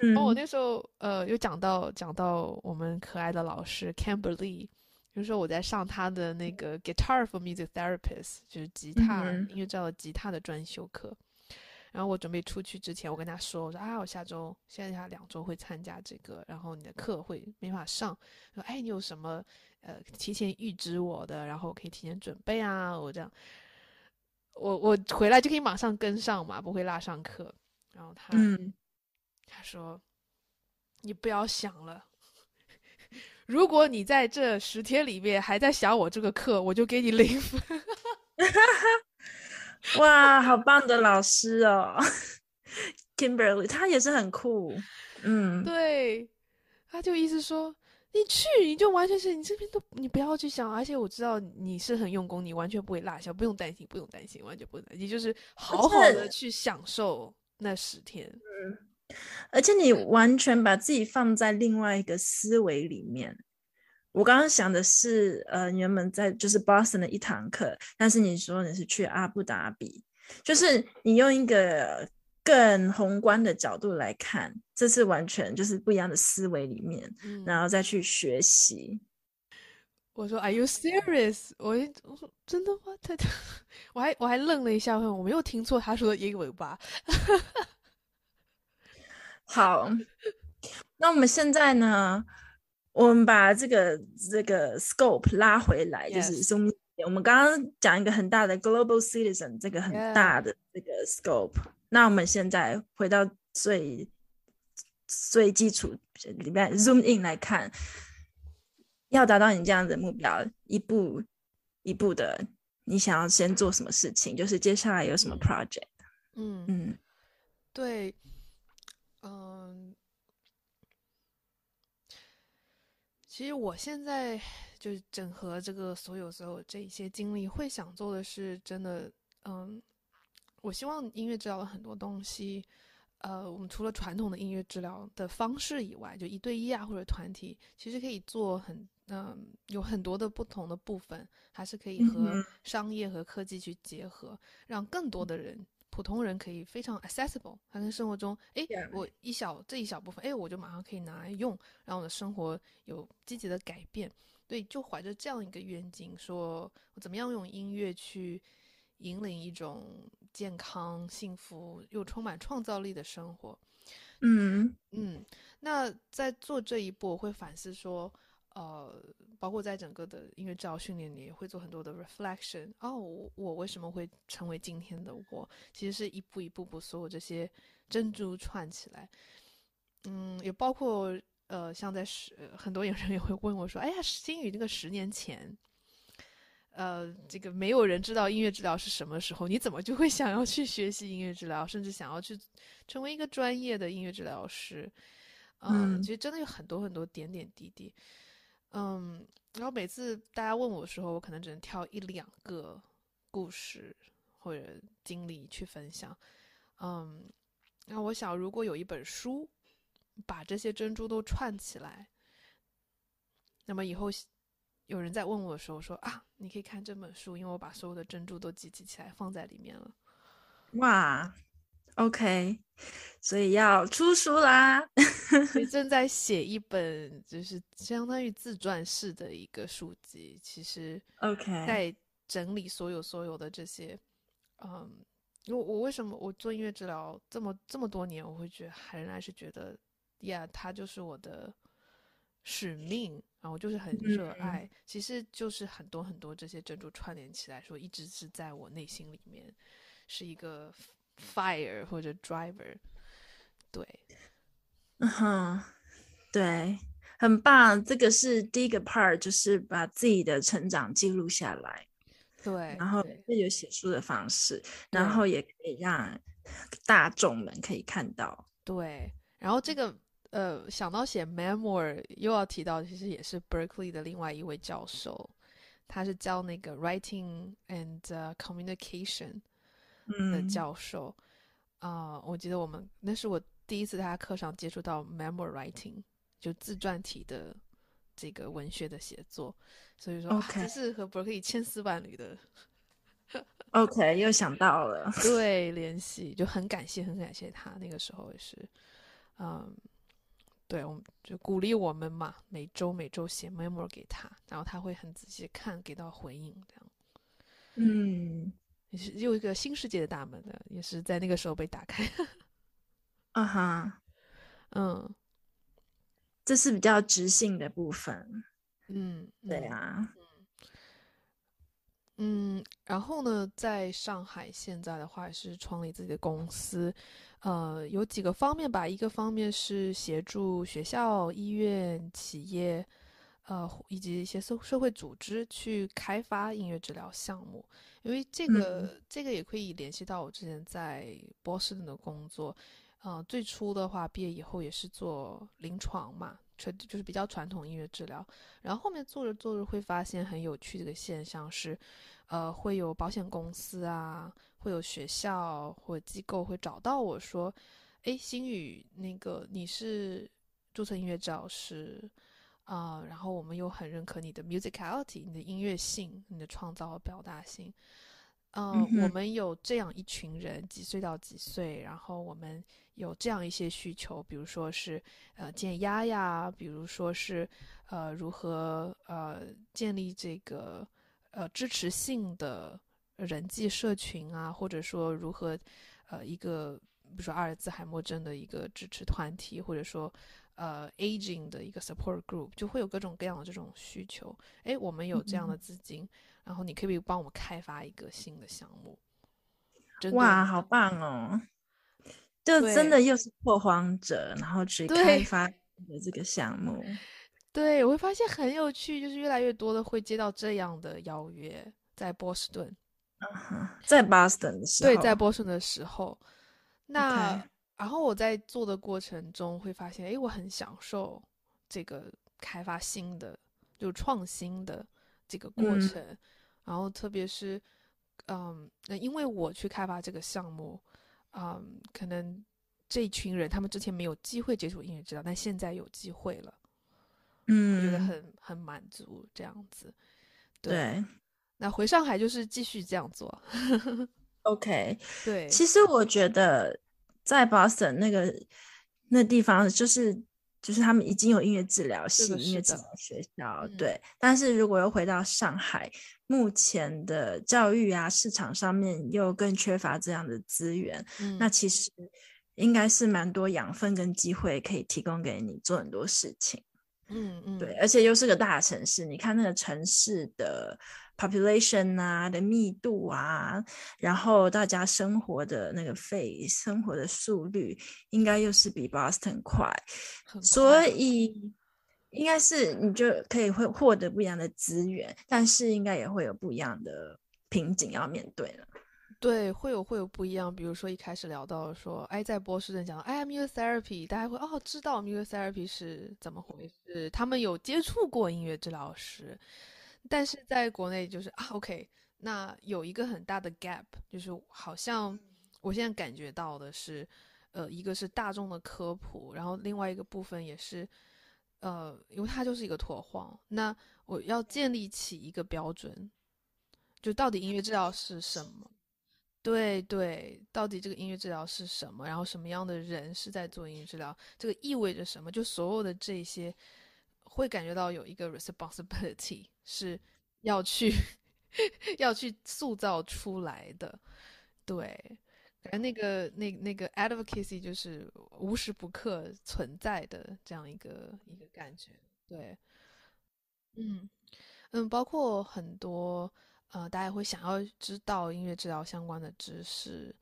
然后我那时候，呃，又讲到讲到我们可爱的老师 c a m b r i d e 就是说我在上他的那个 Guitar for Music t h e r a p i s t 就是吉他音乐治疗吉他的专修课。然后我准备出去之前，我跟他说：“我说啊，我下周、现在下两周会参加这个，然后你的课会没法上。说哎，你有什么呃提前预知我的，然后可以提前准备啊，我这样，我我回来就可以马上跟上嘛，不会落上课。”然后他，他说：“你不要想了，如果你在这十天里面还在想我这个课，我就给你零分。” 哇，好棒的老师哦，Kimberly，他也是很酷，嗯，对，他就意思说，你去，你就完全是你这边都你不要去想，而且我知道你是很用功，你完全不会落下，不用担心，不用担心，完全不，用担心，就是好好的去享受那十天，嗯，而且你完全把自己放在另外一个思维里面。我刚刚想的是，呃，原本在就是 Boston 的一堂课，但是你说你是去阿布达比，就是你用一个更宏观的角度来看，这是完全就是不一样的思维里面，然后再去学习。我说 Are you serious？我我说真的吗？他，我还我还愣了一下，我没有听错他说的英文吧？好，那我们现在呢？我们把这个这个 scope 拉回来，就是 zoom。我们刚刚讲一个很大的 global citizen 这个很大的这个 scope。那我们现在回到最最基础里面 zoom in 来看，要达到你这样的目标，一步一步的，你想要先做什么事情？就是接下来有什么 project？嗯嗯，对，嗯。其实我现在就是整合这个所有所有这一些经历，会想做的是真的，嗯，我希望音乐治疗的很多东西，呃，我们除了传统的音乐治疗的方式以外，就一对一啊或者团体，其实可以做很嗯有很多的不同的部分，还是可以和商业和科技去结合，让更多的人。普通人可以非常 accessible，他跟生活中，哎，我一小这一小部分，哎，我就马上可以拿来用，让我的生活有积极的改变。对，就怀着这样一个愿景，说我怎么样用音乐去引领一种健康、幸福又充满创造力的生活。嗯嗯，那在做这一步，我会反思说。呃，包括在整个的音乐治疗训练里，也会做很多的 reflection。哦，我我为什么会成为今天的我？其实是一步一步步，所有这些珍珠串起来。嗯，也包括呃，像在十很多有人也会问我说：“哎呀，星宇，这个十年前，呃，这个没有人知道音乐治疗是什么时候，你怎么就会想要去学习音乐治疗，甚至想要去成为一个专业的音乐治疗师？”嗯，其实真的有很多很多点点滴滴。嗯，然后每次大家问我的时候，我可能只能挑一两个故事或者经历去分享。嗯，那我想如果有一本书把这些珍珠都串起来，那么以后有人在问我的时候，说啊，你可以看这本书，因为我把所有的珍珠都集集起来放在里面了。哇！OK，所以要出书啦！正在写一本，就是相当于自传式的一个书籍。其实 OK，在整理所有所有的这些，嗯，我我为什么我做音乐治疗这么这么多年，我会觉得仍然是觉得，呀，它就是我的使命啊！我就是很热爱，其实就是很多很多这些珍珠串联起来，说一直是在我内心里面是一个。Fire 或者 driver，对，嗯哼，对，很棒。这个是第一个 part，就是把自己的成长记录下来。对，然后有写书的方式，然后也可以让大众们可以看到。对，然后这个呃，想到写 memoir，又要提到，其实也是 Berkeley 的另外一位教授，他是教那个 writing and communication。的教授啊，我记得我们那是我第一次在他课上接触到 memo r writing，就自传体的这个文学的写作，所以说 OK 是和伯克利千丝万缕的。OK 又想到了，对联系就很感谢，很感谢他那个时候也是，嗯，对我们就鼓励我们嘛，每周每周写 memo 给他，然后他会很仔细看，给到回应这样。嗯。也是又一个新世界的大门的，也是在那个时候被打开。啊哈，嗯，这是比较知性的部分。嗯，对啊。嗯，然后呢，在上海现在的话是创立自己的公司，呃，有几个方面吧。一个方面是协助学校、医院、企业。呃，以及一些社社会组织去开发音乐治疗项目，因为这个这个也可以联系到我之前在波士顿的工作。呃，最初的话，毕业以后也是做临床嘛，传就是比较传统音乐治疗。然后后面做着做着，会发现很有趣的一个现象是，呃，会有保险公司啊，会有学校或机构会找到我说：“哎，星宇，那个你是注册音乐治疗师。”啊，然后我们又很认可你的 musicality，你的音乐性，你的创造和表达性。嗯，我们有这样一群人，几岁到几岁，然后我们有这样一些需求，比如说是呃减压呀，比如说是呃如何呃建立这个呃支持性的人际社群啊，或者说如何呃一个比如说阿尔兹海默症的一个支持团体，或者说。呃，aging 的一个 support group 就会有各种各样的这种需求。哎，我们有这样的资金，然后你可以帮我们开发一个新的项目。哇，好棒哦！就真的又是拓荒者，然后去开发的这个项目。对，我会发现很有趣，就是越来越多的会接到这样的邀约，在波士顿，在波士顿对，在波士顿的时候，那。然后我在做的过程中会发现，哎，我很享受这个开发新的、就创新的这个过程。然后特别是，嗯，那因为我去开发这个项目，嗯，可能这一群人他们之前没有机会接触音乐治疗，但现在有机会了，嗯，觉得很很满足这样子。对，那回上海就是继续这样做。OK，对，其实我觉得。在 Boston 那个那地方，就是就是他们已经有音乐治疗系、音乐治疗学校，对。但是如果又回到上海，目前的教育啊，市场上面又更缺乏这样的资源，那其实应该是蛮多养分跟机会可以提供给你做很多事情。嗯嗯，对，而且又是个大城市，你看那个城市的。population 啊的密度啊，然后大家生活的那个费生活的速率应该又是比 Boston 快，所以应该是你就可以会获得不一样的资源，但是应该也会有不一样的瓶颈要面对了。对，会有会有不一样，比如说一开始聊到说，哎，在波士顿讲，哎，music therapy，大家会哦知道 music therapy 是怎么回事，他们有接触过音乐治疗师。但是在国内，就是啊，OK，那有一个很大的 gap，就是好像我现在感觉到的是，呃，一个是大众的科普，然后另外一个部分也是，呃，因为它就是一个拓荒，那我要建立起一个标准，就到底音乐治疗是什么？对对，到底这个音乐治疗是什么？然后什么样的人是在做音乐治疗？这个意味着什么？就所有的这些。会感觉到有一个 responsibility 是要去要去塑造出来的，对，感觉那个那那个 advocacy 就是无时不刻存在的这样一个一个感觉，对，嗯嗯，包括很多呃，大家会想要知道音乐治疗相关的知识，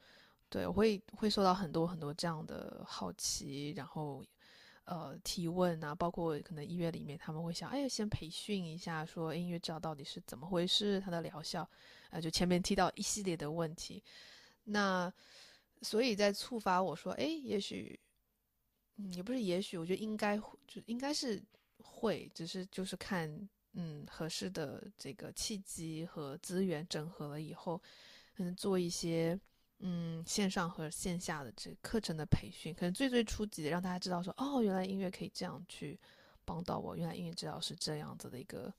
对我会会受到很多很多这样的好奇，然后。呃，提问呐，包括可能医院里面他们会想，哎，先培训一下，说音乐治疗到底是怎么回事，它的疗效，呃，就前面提到一系列的问题，那所以，在触发我说，哎，也许，嗯，也不是也许，我觉得应该就应该是会，只是就是看，嗯，合适的这个契机和资源整合了以后，嗯，做一些。嗯，线上和线下的这课程的培训，可能最最初级的，让大家知道说，哦，原来音乐可以这样去帮到我，原来音乐治疗是这样子的一个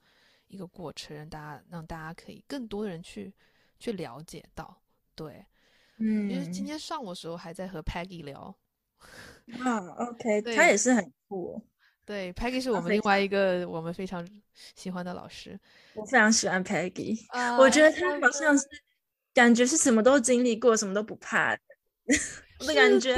一个过程，让大家让大家可以更多人去去了解到，对，嗯，因为今天上午的时候还在和 Peggy 聊，啊，OK，他 也是很酷，对，Peggy 是我们另外一个我们非常喜欢的老师，我非常喜欢 Peggy，我觉得他好像是。感觉是什么都经历过，什么都不怕的 感觉，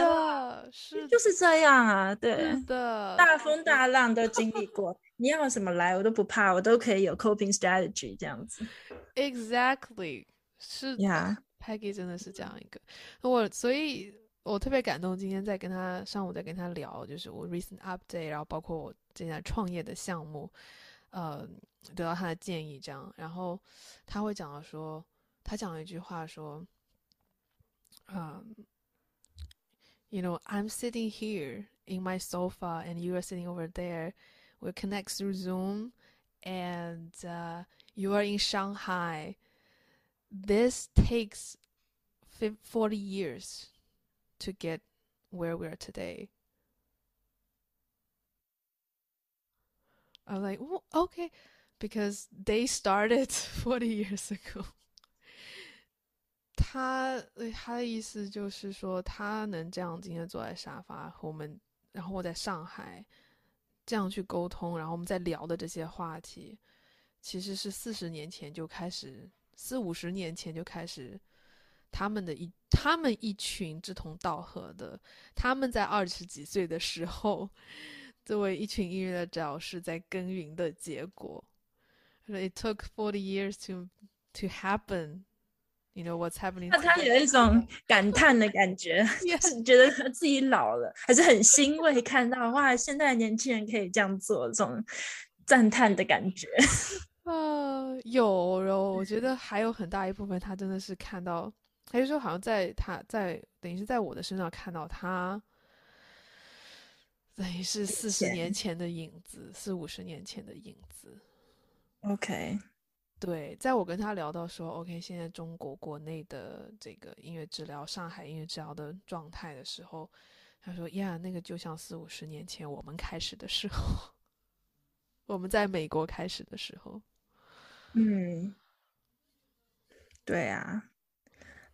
是就是这样啊，对的，大风大浪都经历 过，你要什么来我都不怕，我都可以有 coping strategy 这样子，exactly 是呀，Peggy 真的是这样一个，我所以我特别感动，今天在跟他上午在跟他聊，就是我 recent update，然后包括我现在创业的项目，呃，得到他的建议这样，然后他会讲到说。他讲了一句话说，嗯、um,，You know, I'm sitting here in my sofa, and you are sitting over there. We connect through Zoom, and uh, you are in Shanghai. This takes 40 years to get where we are today. I'm like, okay, because they started 40 years ago. 他他的意思就是说，他能这样今天坐在沙发和我们，然后我在上海这样去沟通，然后我们在聊的这些话题，其实是四十年前就开始，四五十年前就开始，他们的一他们一群志同道合的，他们在二十几岁的时候，作为一群音乐的家是在耕耘的结果。It took forty years to to happen. 那他有一种感叹的感觉，觉得自己老了，还是很欣慰看到哇，现在年轻人可以这样做，这种赞叹的感觉啊 有。然后我觉得还有很大一部分，他真的是看到，他就说好像在他在等于是在我的身上看到他，等于是四十年前的影子，四五十年前的影子。OK。对，在我跟他聊到说，OK，现在中国国内的这个音乐治疗，上海音乐治疗的状态的时候，他说，Yeah，那个就像四五十年前我们开始的时候，我们在美国开始的时候，嗯，对啊。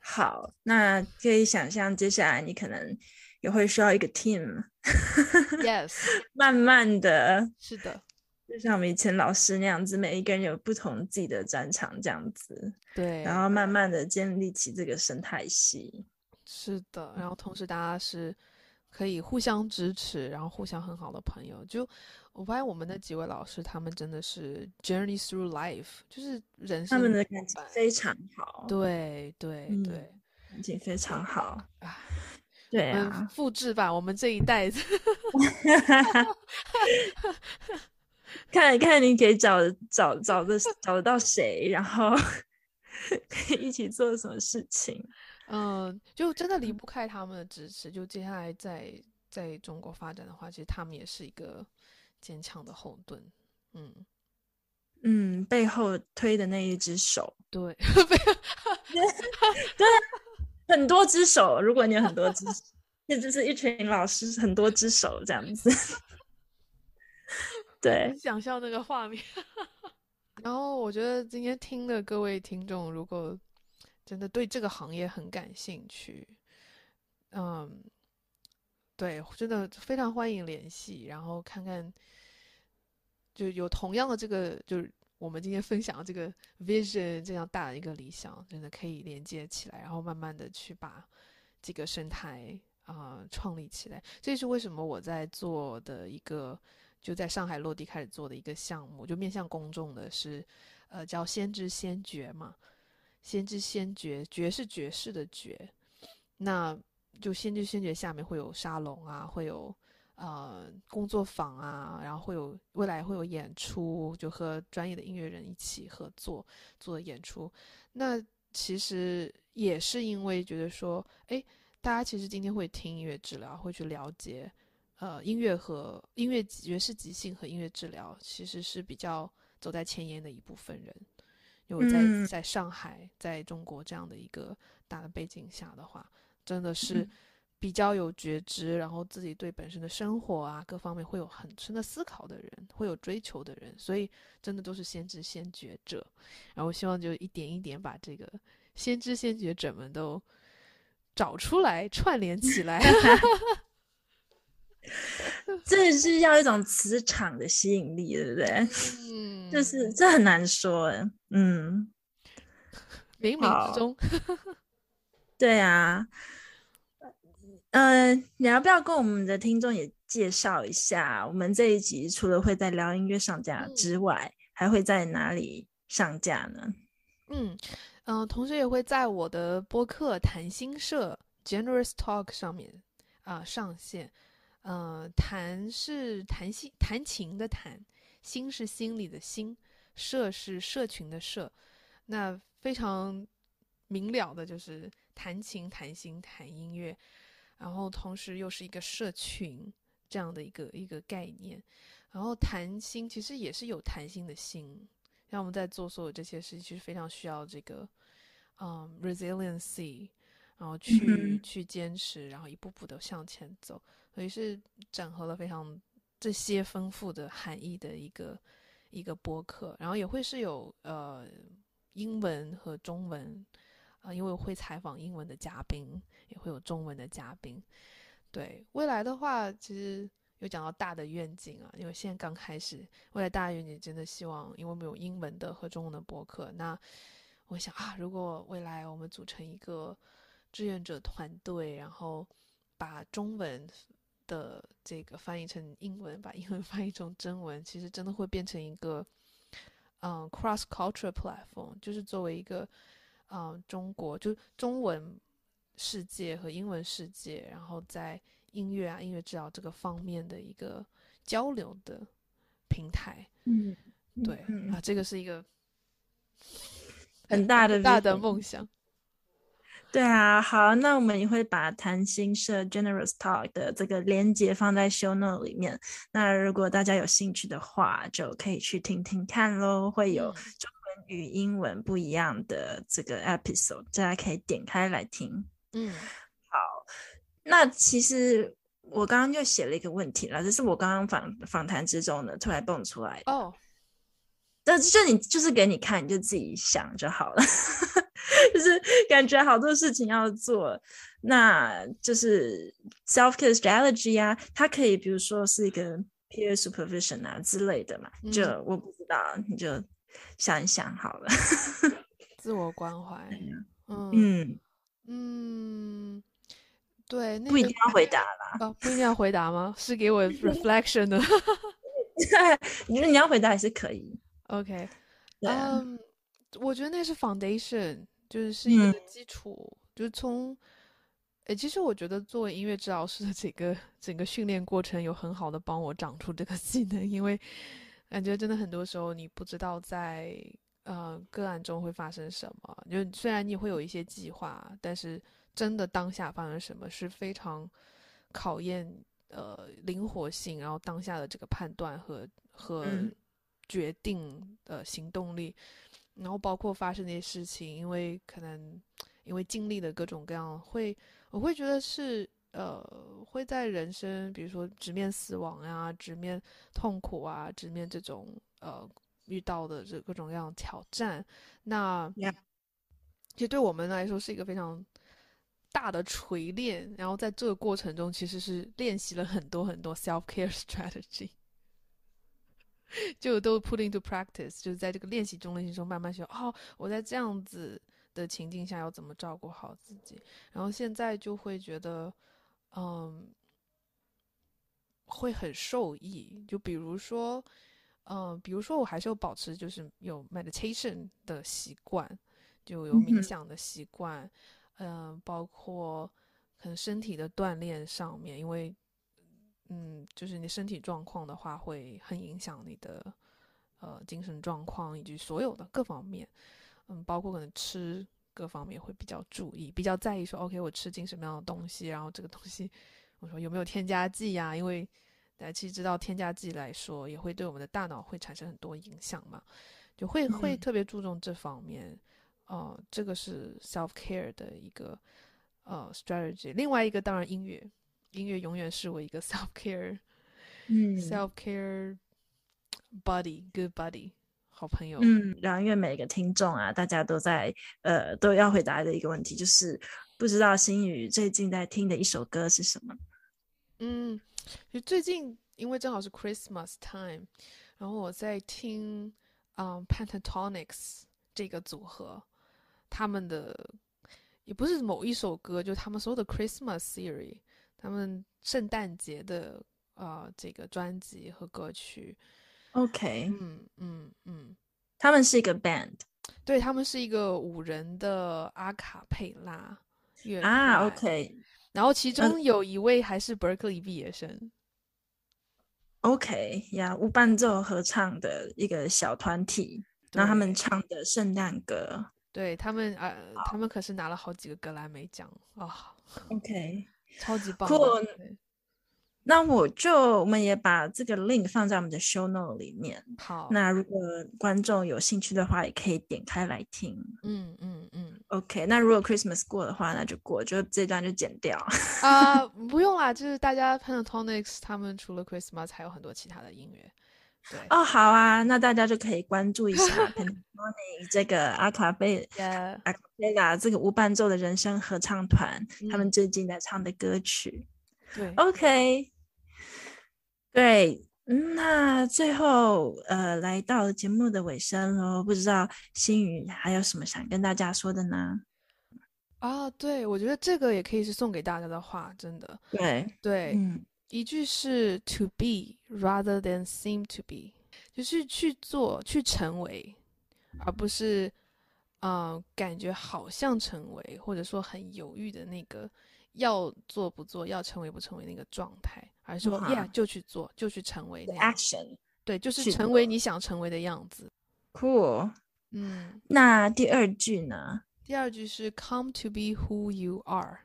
好，那可以想象接下来你可能也会需要一个 team，Yes，慢慢的是的。就像我们以前老师那样子，每一个人有不同自己的专长，这样子。对。然后慢慢的建立起这个生态系。是的。然后同时大家是可以互相支持，然后互相很好的朋友。就我发现我们的几位老师，他们真的是 journey through life，就是人生。他们的感情非常好。对对对，感情非常好。对，啊，复制吧，我们这一代。看看你可以找找找的找得到谁，然后 可以一起做什么事情。嗯，就真的离不开他们的支持。就接下来在在中国发展的话，其实他们也是一个坚强的后盾。嗯嗯，背后推的那一只手，对，对，很多只手。如果你有很多只，那就是一群老师，很多只手这样子。很 想象那个画面，然后我觉得今天听的各位听众，如果真的对这个行业很感兴趣，嗯，对，真的非常欢迎联系，然后看看就有同样的这个，就是我们今天分享的这个 vision 这样大的一个理想，真的可以连接起来，然后慢慢的去把这个生态啊创立起来。这也是为什么我在做的一个。就在上海落地开始做的一个项目，就面向公众的是，呃，叫“先知先觉”嘛，“先知先觉”，“觉”是爵士的“爵那就“先知先觉”下面会有沙龙啊，会有呃工作坊啊，然后会有未来会有演出，就和专业的音乐人一起合作做演出。那其实也是因为觉得说，哎，大家其实今天会听音乐治疗，会去了解。呃，音乐和音乐爵士即兴和音乐治疗其实是比较走在前沿的一部分人，因为在在上海，在中国这样的一个大的背景下的话，真的是比较有觉知，然后自己对本身的生活啊各方面会有很深的思考的人，会有追求的人，所以真的都是先知先觉者。然后希望就一点一点把这个先知先觉者们都找出来，串联起来。这 是要一种磁场的吸引力，对不对？嗯，就是这很难说，嗯，冥冥之中，对啊，嗯，你要不要跟我们的听众也介绍一下，我们这一集除了会在聊音乐上架之外，还会在哪里上架呢？嗯嗯，同时也会在我的播客谈心社 Generous Talk 上面啊上线。嗯，弹是弹心弹琴的弹，心是心里的心，社是社群的社，那非常明了的就是弹琴、弹心、弹音乐，然后同时又是一个社群这样的一个一个概念。然后弹心其实也是有弹性的心，让我们在做所有这些事，情，其实非常需要这个，嗯，resiliency。然后去去坚持，然后一步步的向前走，所以是整合了非常这些丰富的含义的一个一个播客。然后也会是有呃英文和中文，啊，因为我会采访英文的嘉宾，也会有中文的嘉宾。对未来的话，其实有讲到大的愿景啊，因为现在刚开始，未来大愿景真的希望，因为我们有英文的和中文的播客，那我想啊，如果未来我们组成一个。志愿者团队，然后把中文的这个翻译成英文，把英文 翻译成中文，其实真的会变成一个，嗯，cross c u l t u r e platform，就是作为一个，嗯，中国就中文世界和英文世界，然后在音乐啊、音乐治疗这个方面的一个交流的平台。嗯，对啊，这个是一个很大的大的梦想。对啊，好，那我们也会把谈心社 Generous Talk 的这个连接放在 Show Note 里面。那如果大家有兴趣的话，就可以去听听看喽。会有中文与英文不一样的这个 episode，大家可以点开来听。嗯，好，那其实我刚刚就写了一个问题，这是我刚刚访访谈之中呢，突然蹦出来哦。那就你就是给你看，你就自己想就好了。就是感觉好多事情要做，那就是 self care strategy 啊，它可以比如说是一个 peer supervision 啊之类的嘛。就我不知道，你就想一想好了。自我关怀。嗯嗯嗯，对，不一定要回答啦。啊，不一定要回答吗？是给我 reflection 的。你你要回答还是可以。OK，嗯，我觉得那是 foundation，就是是一个基础。就是从，诶，其实我觉得做音乐治疗师的整个整个训练过程有很好的帮我长出这个技能，因为感觉真的很多时候你不知道在呃个案中会发生什么。就虽然你会有一些计划，但是真的当下发生什么是非常考验呃灵活性，然后当下的这个判断和和。决定的行动力，然后包括发生那些事情，因为可能因为经历的各种各样，会我会觉得是呃会在人生，比如说直面死亡啊，直面痛苦啊，直面这种呃遇到的这各种各样挑战，那其实对我们来说是一个非常大的锤炼，然后在这个过程中其实是练习了很多很多 self care strategy。就都 put into practice，就是在这个练习中练习中慢慢学。哦，我在这样子的情境下要怎么照顾好自己？然后现在就会觉得，嗯，会很受益。就比如说，嗯，比如说我还是要保持就是有 meditation 的习惯，就有冥想的习惯，嗯，包括可能身体的锻炼上面，因为。嗯，就是你身体状况的话，会很影响你的呃精神状况以及所有的各方面。嗯，包括可能吃各方面会比较注意，比较在意说，OK，我吃进什么样的东西，然后这个东西，我说有没有添加剂呀？因为大家其实知道添加剂来说，也会对我们的大脑会产生很多影响嘛，就会会特别注重这方面。哦，这个是 self care 的一个呃 strategy。另外一个当然音乐。音乐永远是我一个 self care，嗯，self care buddy，good buddy，好朋友。嗯，然后因为每个听众啊，大家都在呃都要回答的一个问题，就是不知道心语最近在听的一首歌是什么？嗯，就最近因为正好是 Christmas time，然后我在听嗯 p a n t o n i c s 这个组合，他们的也不是某一首歌，就他们所有的 Christmas series。他们圣诞节的呃这个专辑和歌曲，OK，嗯嗯嗯，他们是一个 band，对他们是一个五人的阿卡佩拉乐啊，OK，然后其中有一位还是伯克利毕业生，OK 呀，无伴奏合唱的一个小团体，然后他们唱的圣诞歌，对他们啊，他们可是拿了好几个格莱美奖啊，OK。超级棒！那我就我们也把这个 link 放在我们的 show note 里面。好，那如果观众有兴趣的话，也可以点开来听。嗯嗯嗯，OK。那如果 Christmas 过的话，那就过，就这段就剪掉。啊，不用啦，就是大家 Pentatonix 他们除了 Christmas 还有很多其他的音乐。哦，好啊，那大家就可以关注一下 m o n y 这个阿卡贝 阿卡贝拉这个无伴奏的人声合唱团，他们最近在唱的歌曲。对，OK。对，那最后呃，来到节目的尾声喽，不知道心语还有什么想跟大家说的呢？啊，对，我觉得这个也可以是送给大家的话，真的。对，对，嗯。一句是 to be rather than seem to be，就是去做、去成为，而不是啊感觉好像成为，或者说很犹豫的那个要做不做、要成为不成为那个状态，而是说呀就去做、就去成为。Action，对，就是成为你想成为的样子。Cool，嗯，那第二句呢？第二句是 come to be who you are。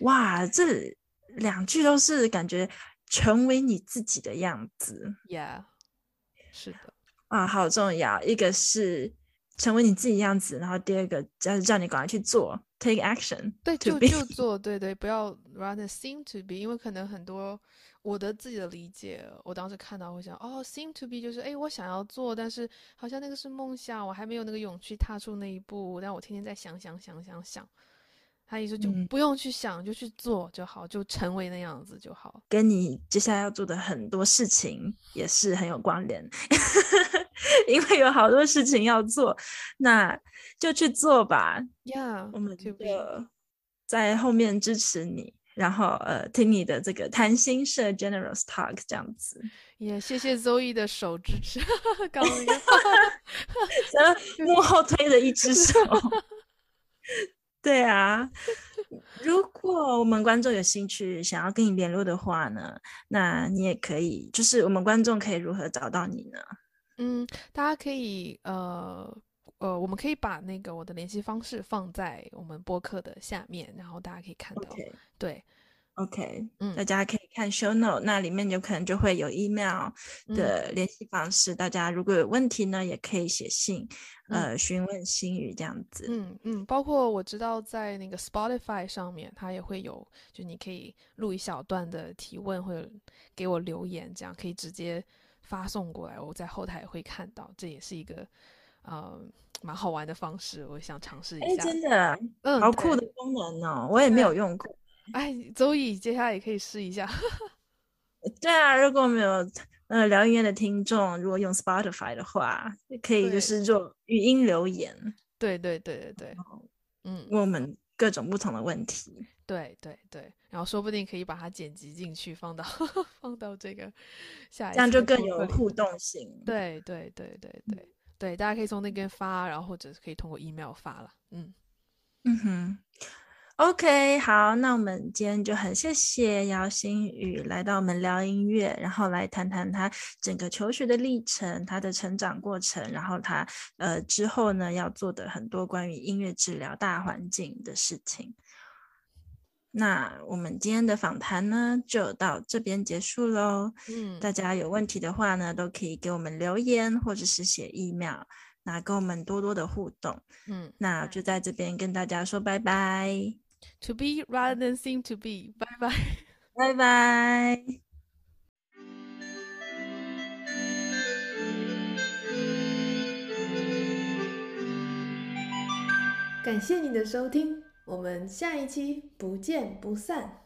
哇，这。两句都是感觉成为你自己的样子，Yeah，是的，啊，好重要。一个是成为你自己样子，然后第二个就是叫你赶快去做，Take action。对，就就做，对对，不要 rather seem to be，因为可能很多我的自己的理解，我当时看到会想，哦，seem to be 就是哎，我想要做，但是好像那个是梦想，我还没有那个勇气踏出那一步，但我天天在想想想想想。他意思就不用去想，就去做就好，就成为那样子就好。跟你接下来要做的很多事情也是很有关联，因为有好多事情要做，那就去做吧。Yeah，我们就在后面支持你，然后呃听你的这个谈心社 Generous Talk 这样子。也谢谢 Zoe 的手支持，刚刚 幕后推的一只手。对啊，如果我们观众有兴趣想要跟你联络的话呢，那你也可以，就是我们观众可以如何找到你呢？嗯，大家可以，呃呃，我们可以把那个我的联系方式放在我们播客的下面，然后大家可以看到。对。OK，嗯，大家可以看 ShowNote，那里面有可能就会有 Email 的联系方式。大家如果有问题呢，也可以写信，呃，询问心语这样子。嗯嗯，包括我知道在那个 Spotify 上面，它也会有，就你可以录一小段的提问，或者给我留言，这样可以直接发送过来，我在后台也会看到。这也是一个，呃，蛮好玩的方式，我想尝试一下。哎，真的，嗯，好酷的功能呢，我也没有用过。哎，周易，接下来也可以试一下。对啊，如果没有嗯，聊音乐的听众，如果用 Spotify 的话，可以就是做语音留言。对对对对对。嗯，问我们各种不同的问题。对对对，然后说不定可以把它剪辑进去，放到 放到这个下，这样就更有互动性。对对对对对对，大家可以从那边发，然后或者是可以通过 email 发了。嗯嗯哼。OK，好，那我们今天就很谢谢姚新宇来到我们聊音乐，然后来谈谈他整个求学的历程，他的成长过程，然后他呃之后呢要做的很多关于音乐治疗大环境的事情。那我们今天的访谈呢就到这边结束喽。嗯，大家有问题的话呢都可以给我们留言或者是写 email，那跟我们多多的互动。嗯，那就在这边跟大家说拜拜。To be rather than seem to be. Bye bye. Bye bye. 感谢你的收听，我们下一期不见不散。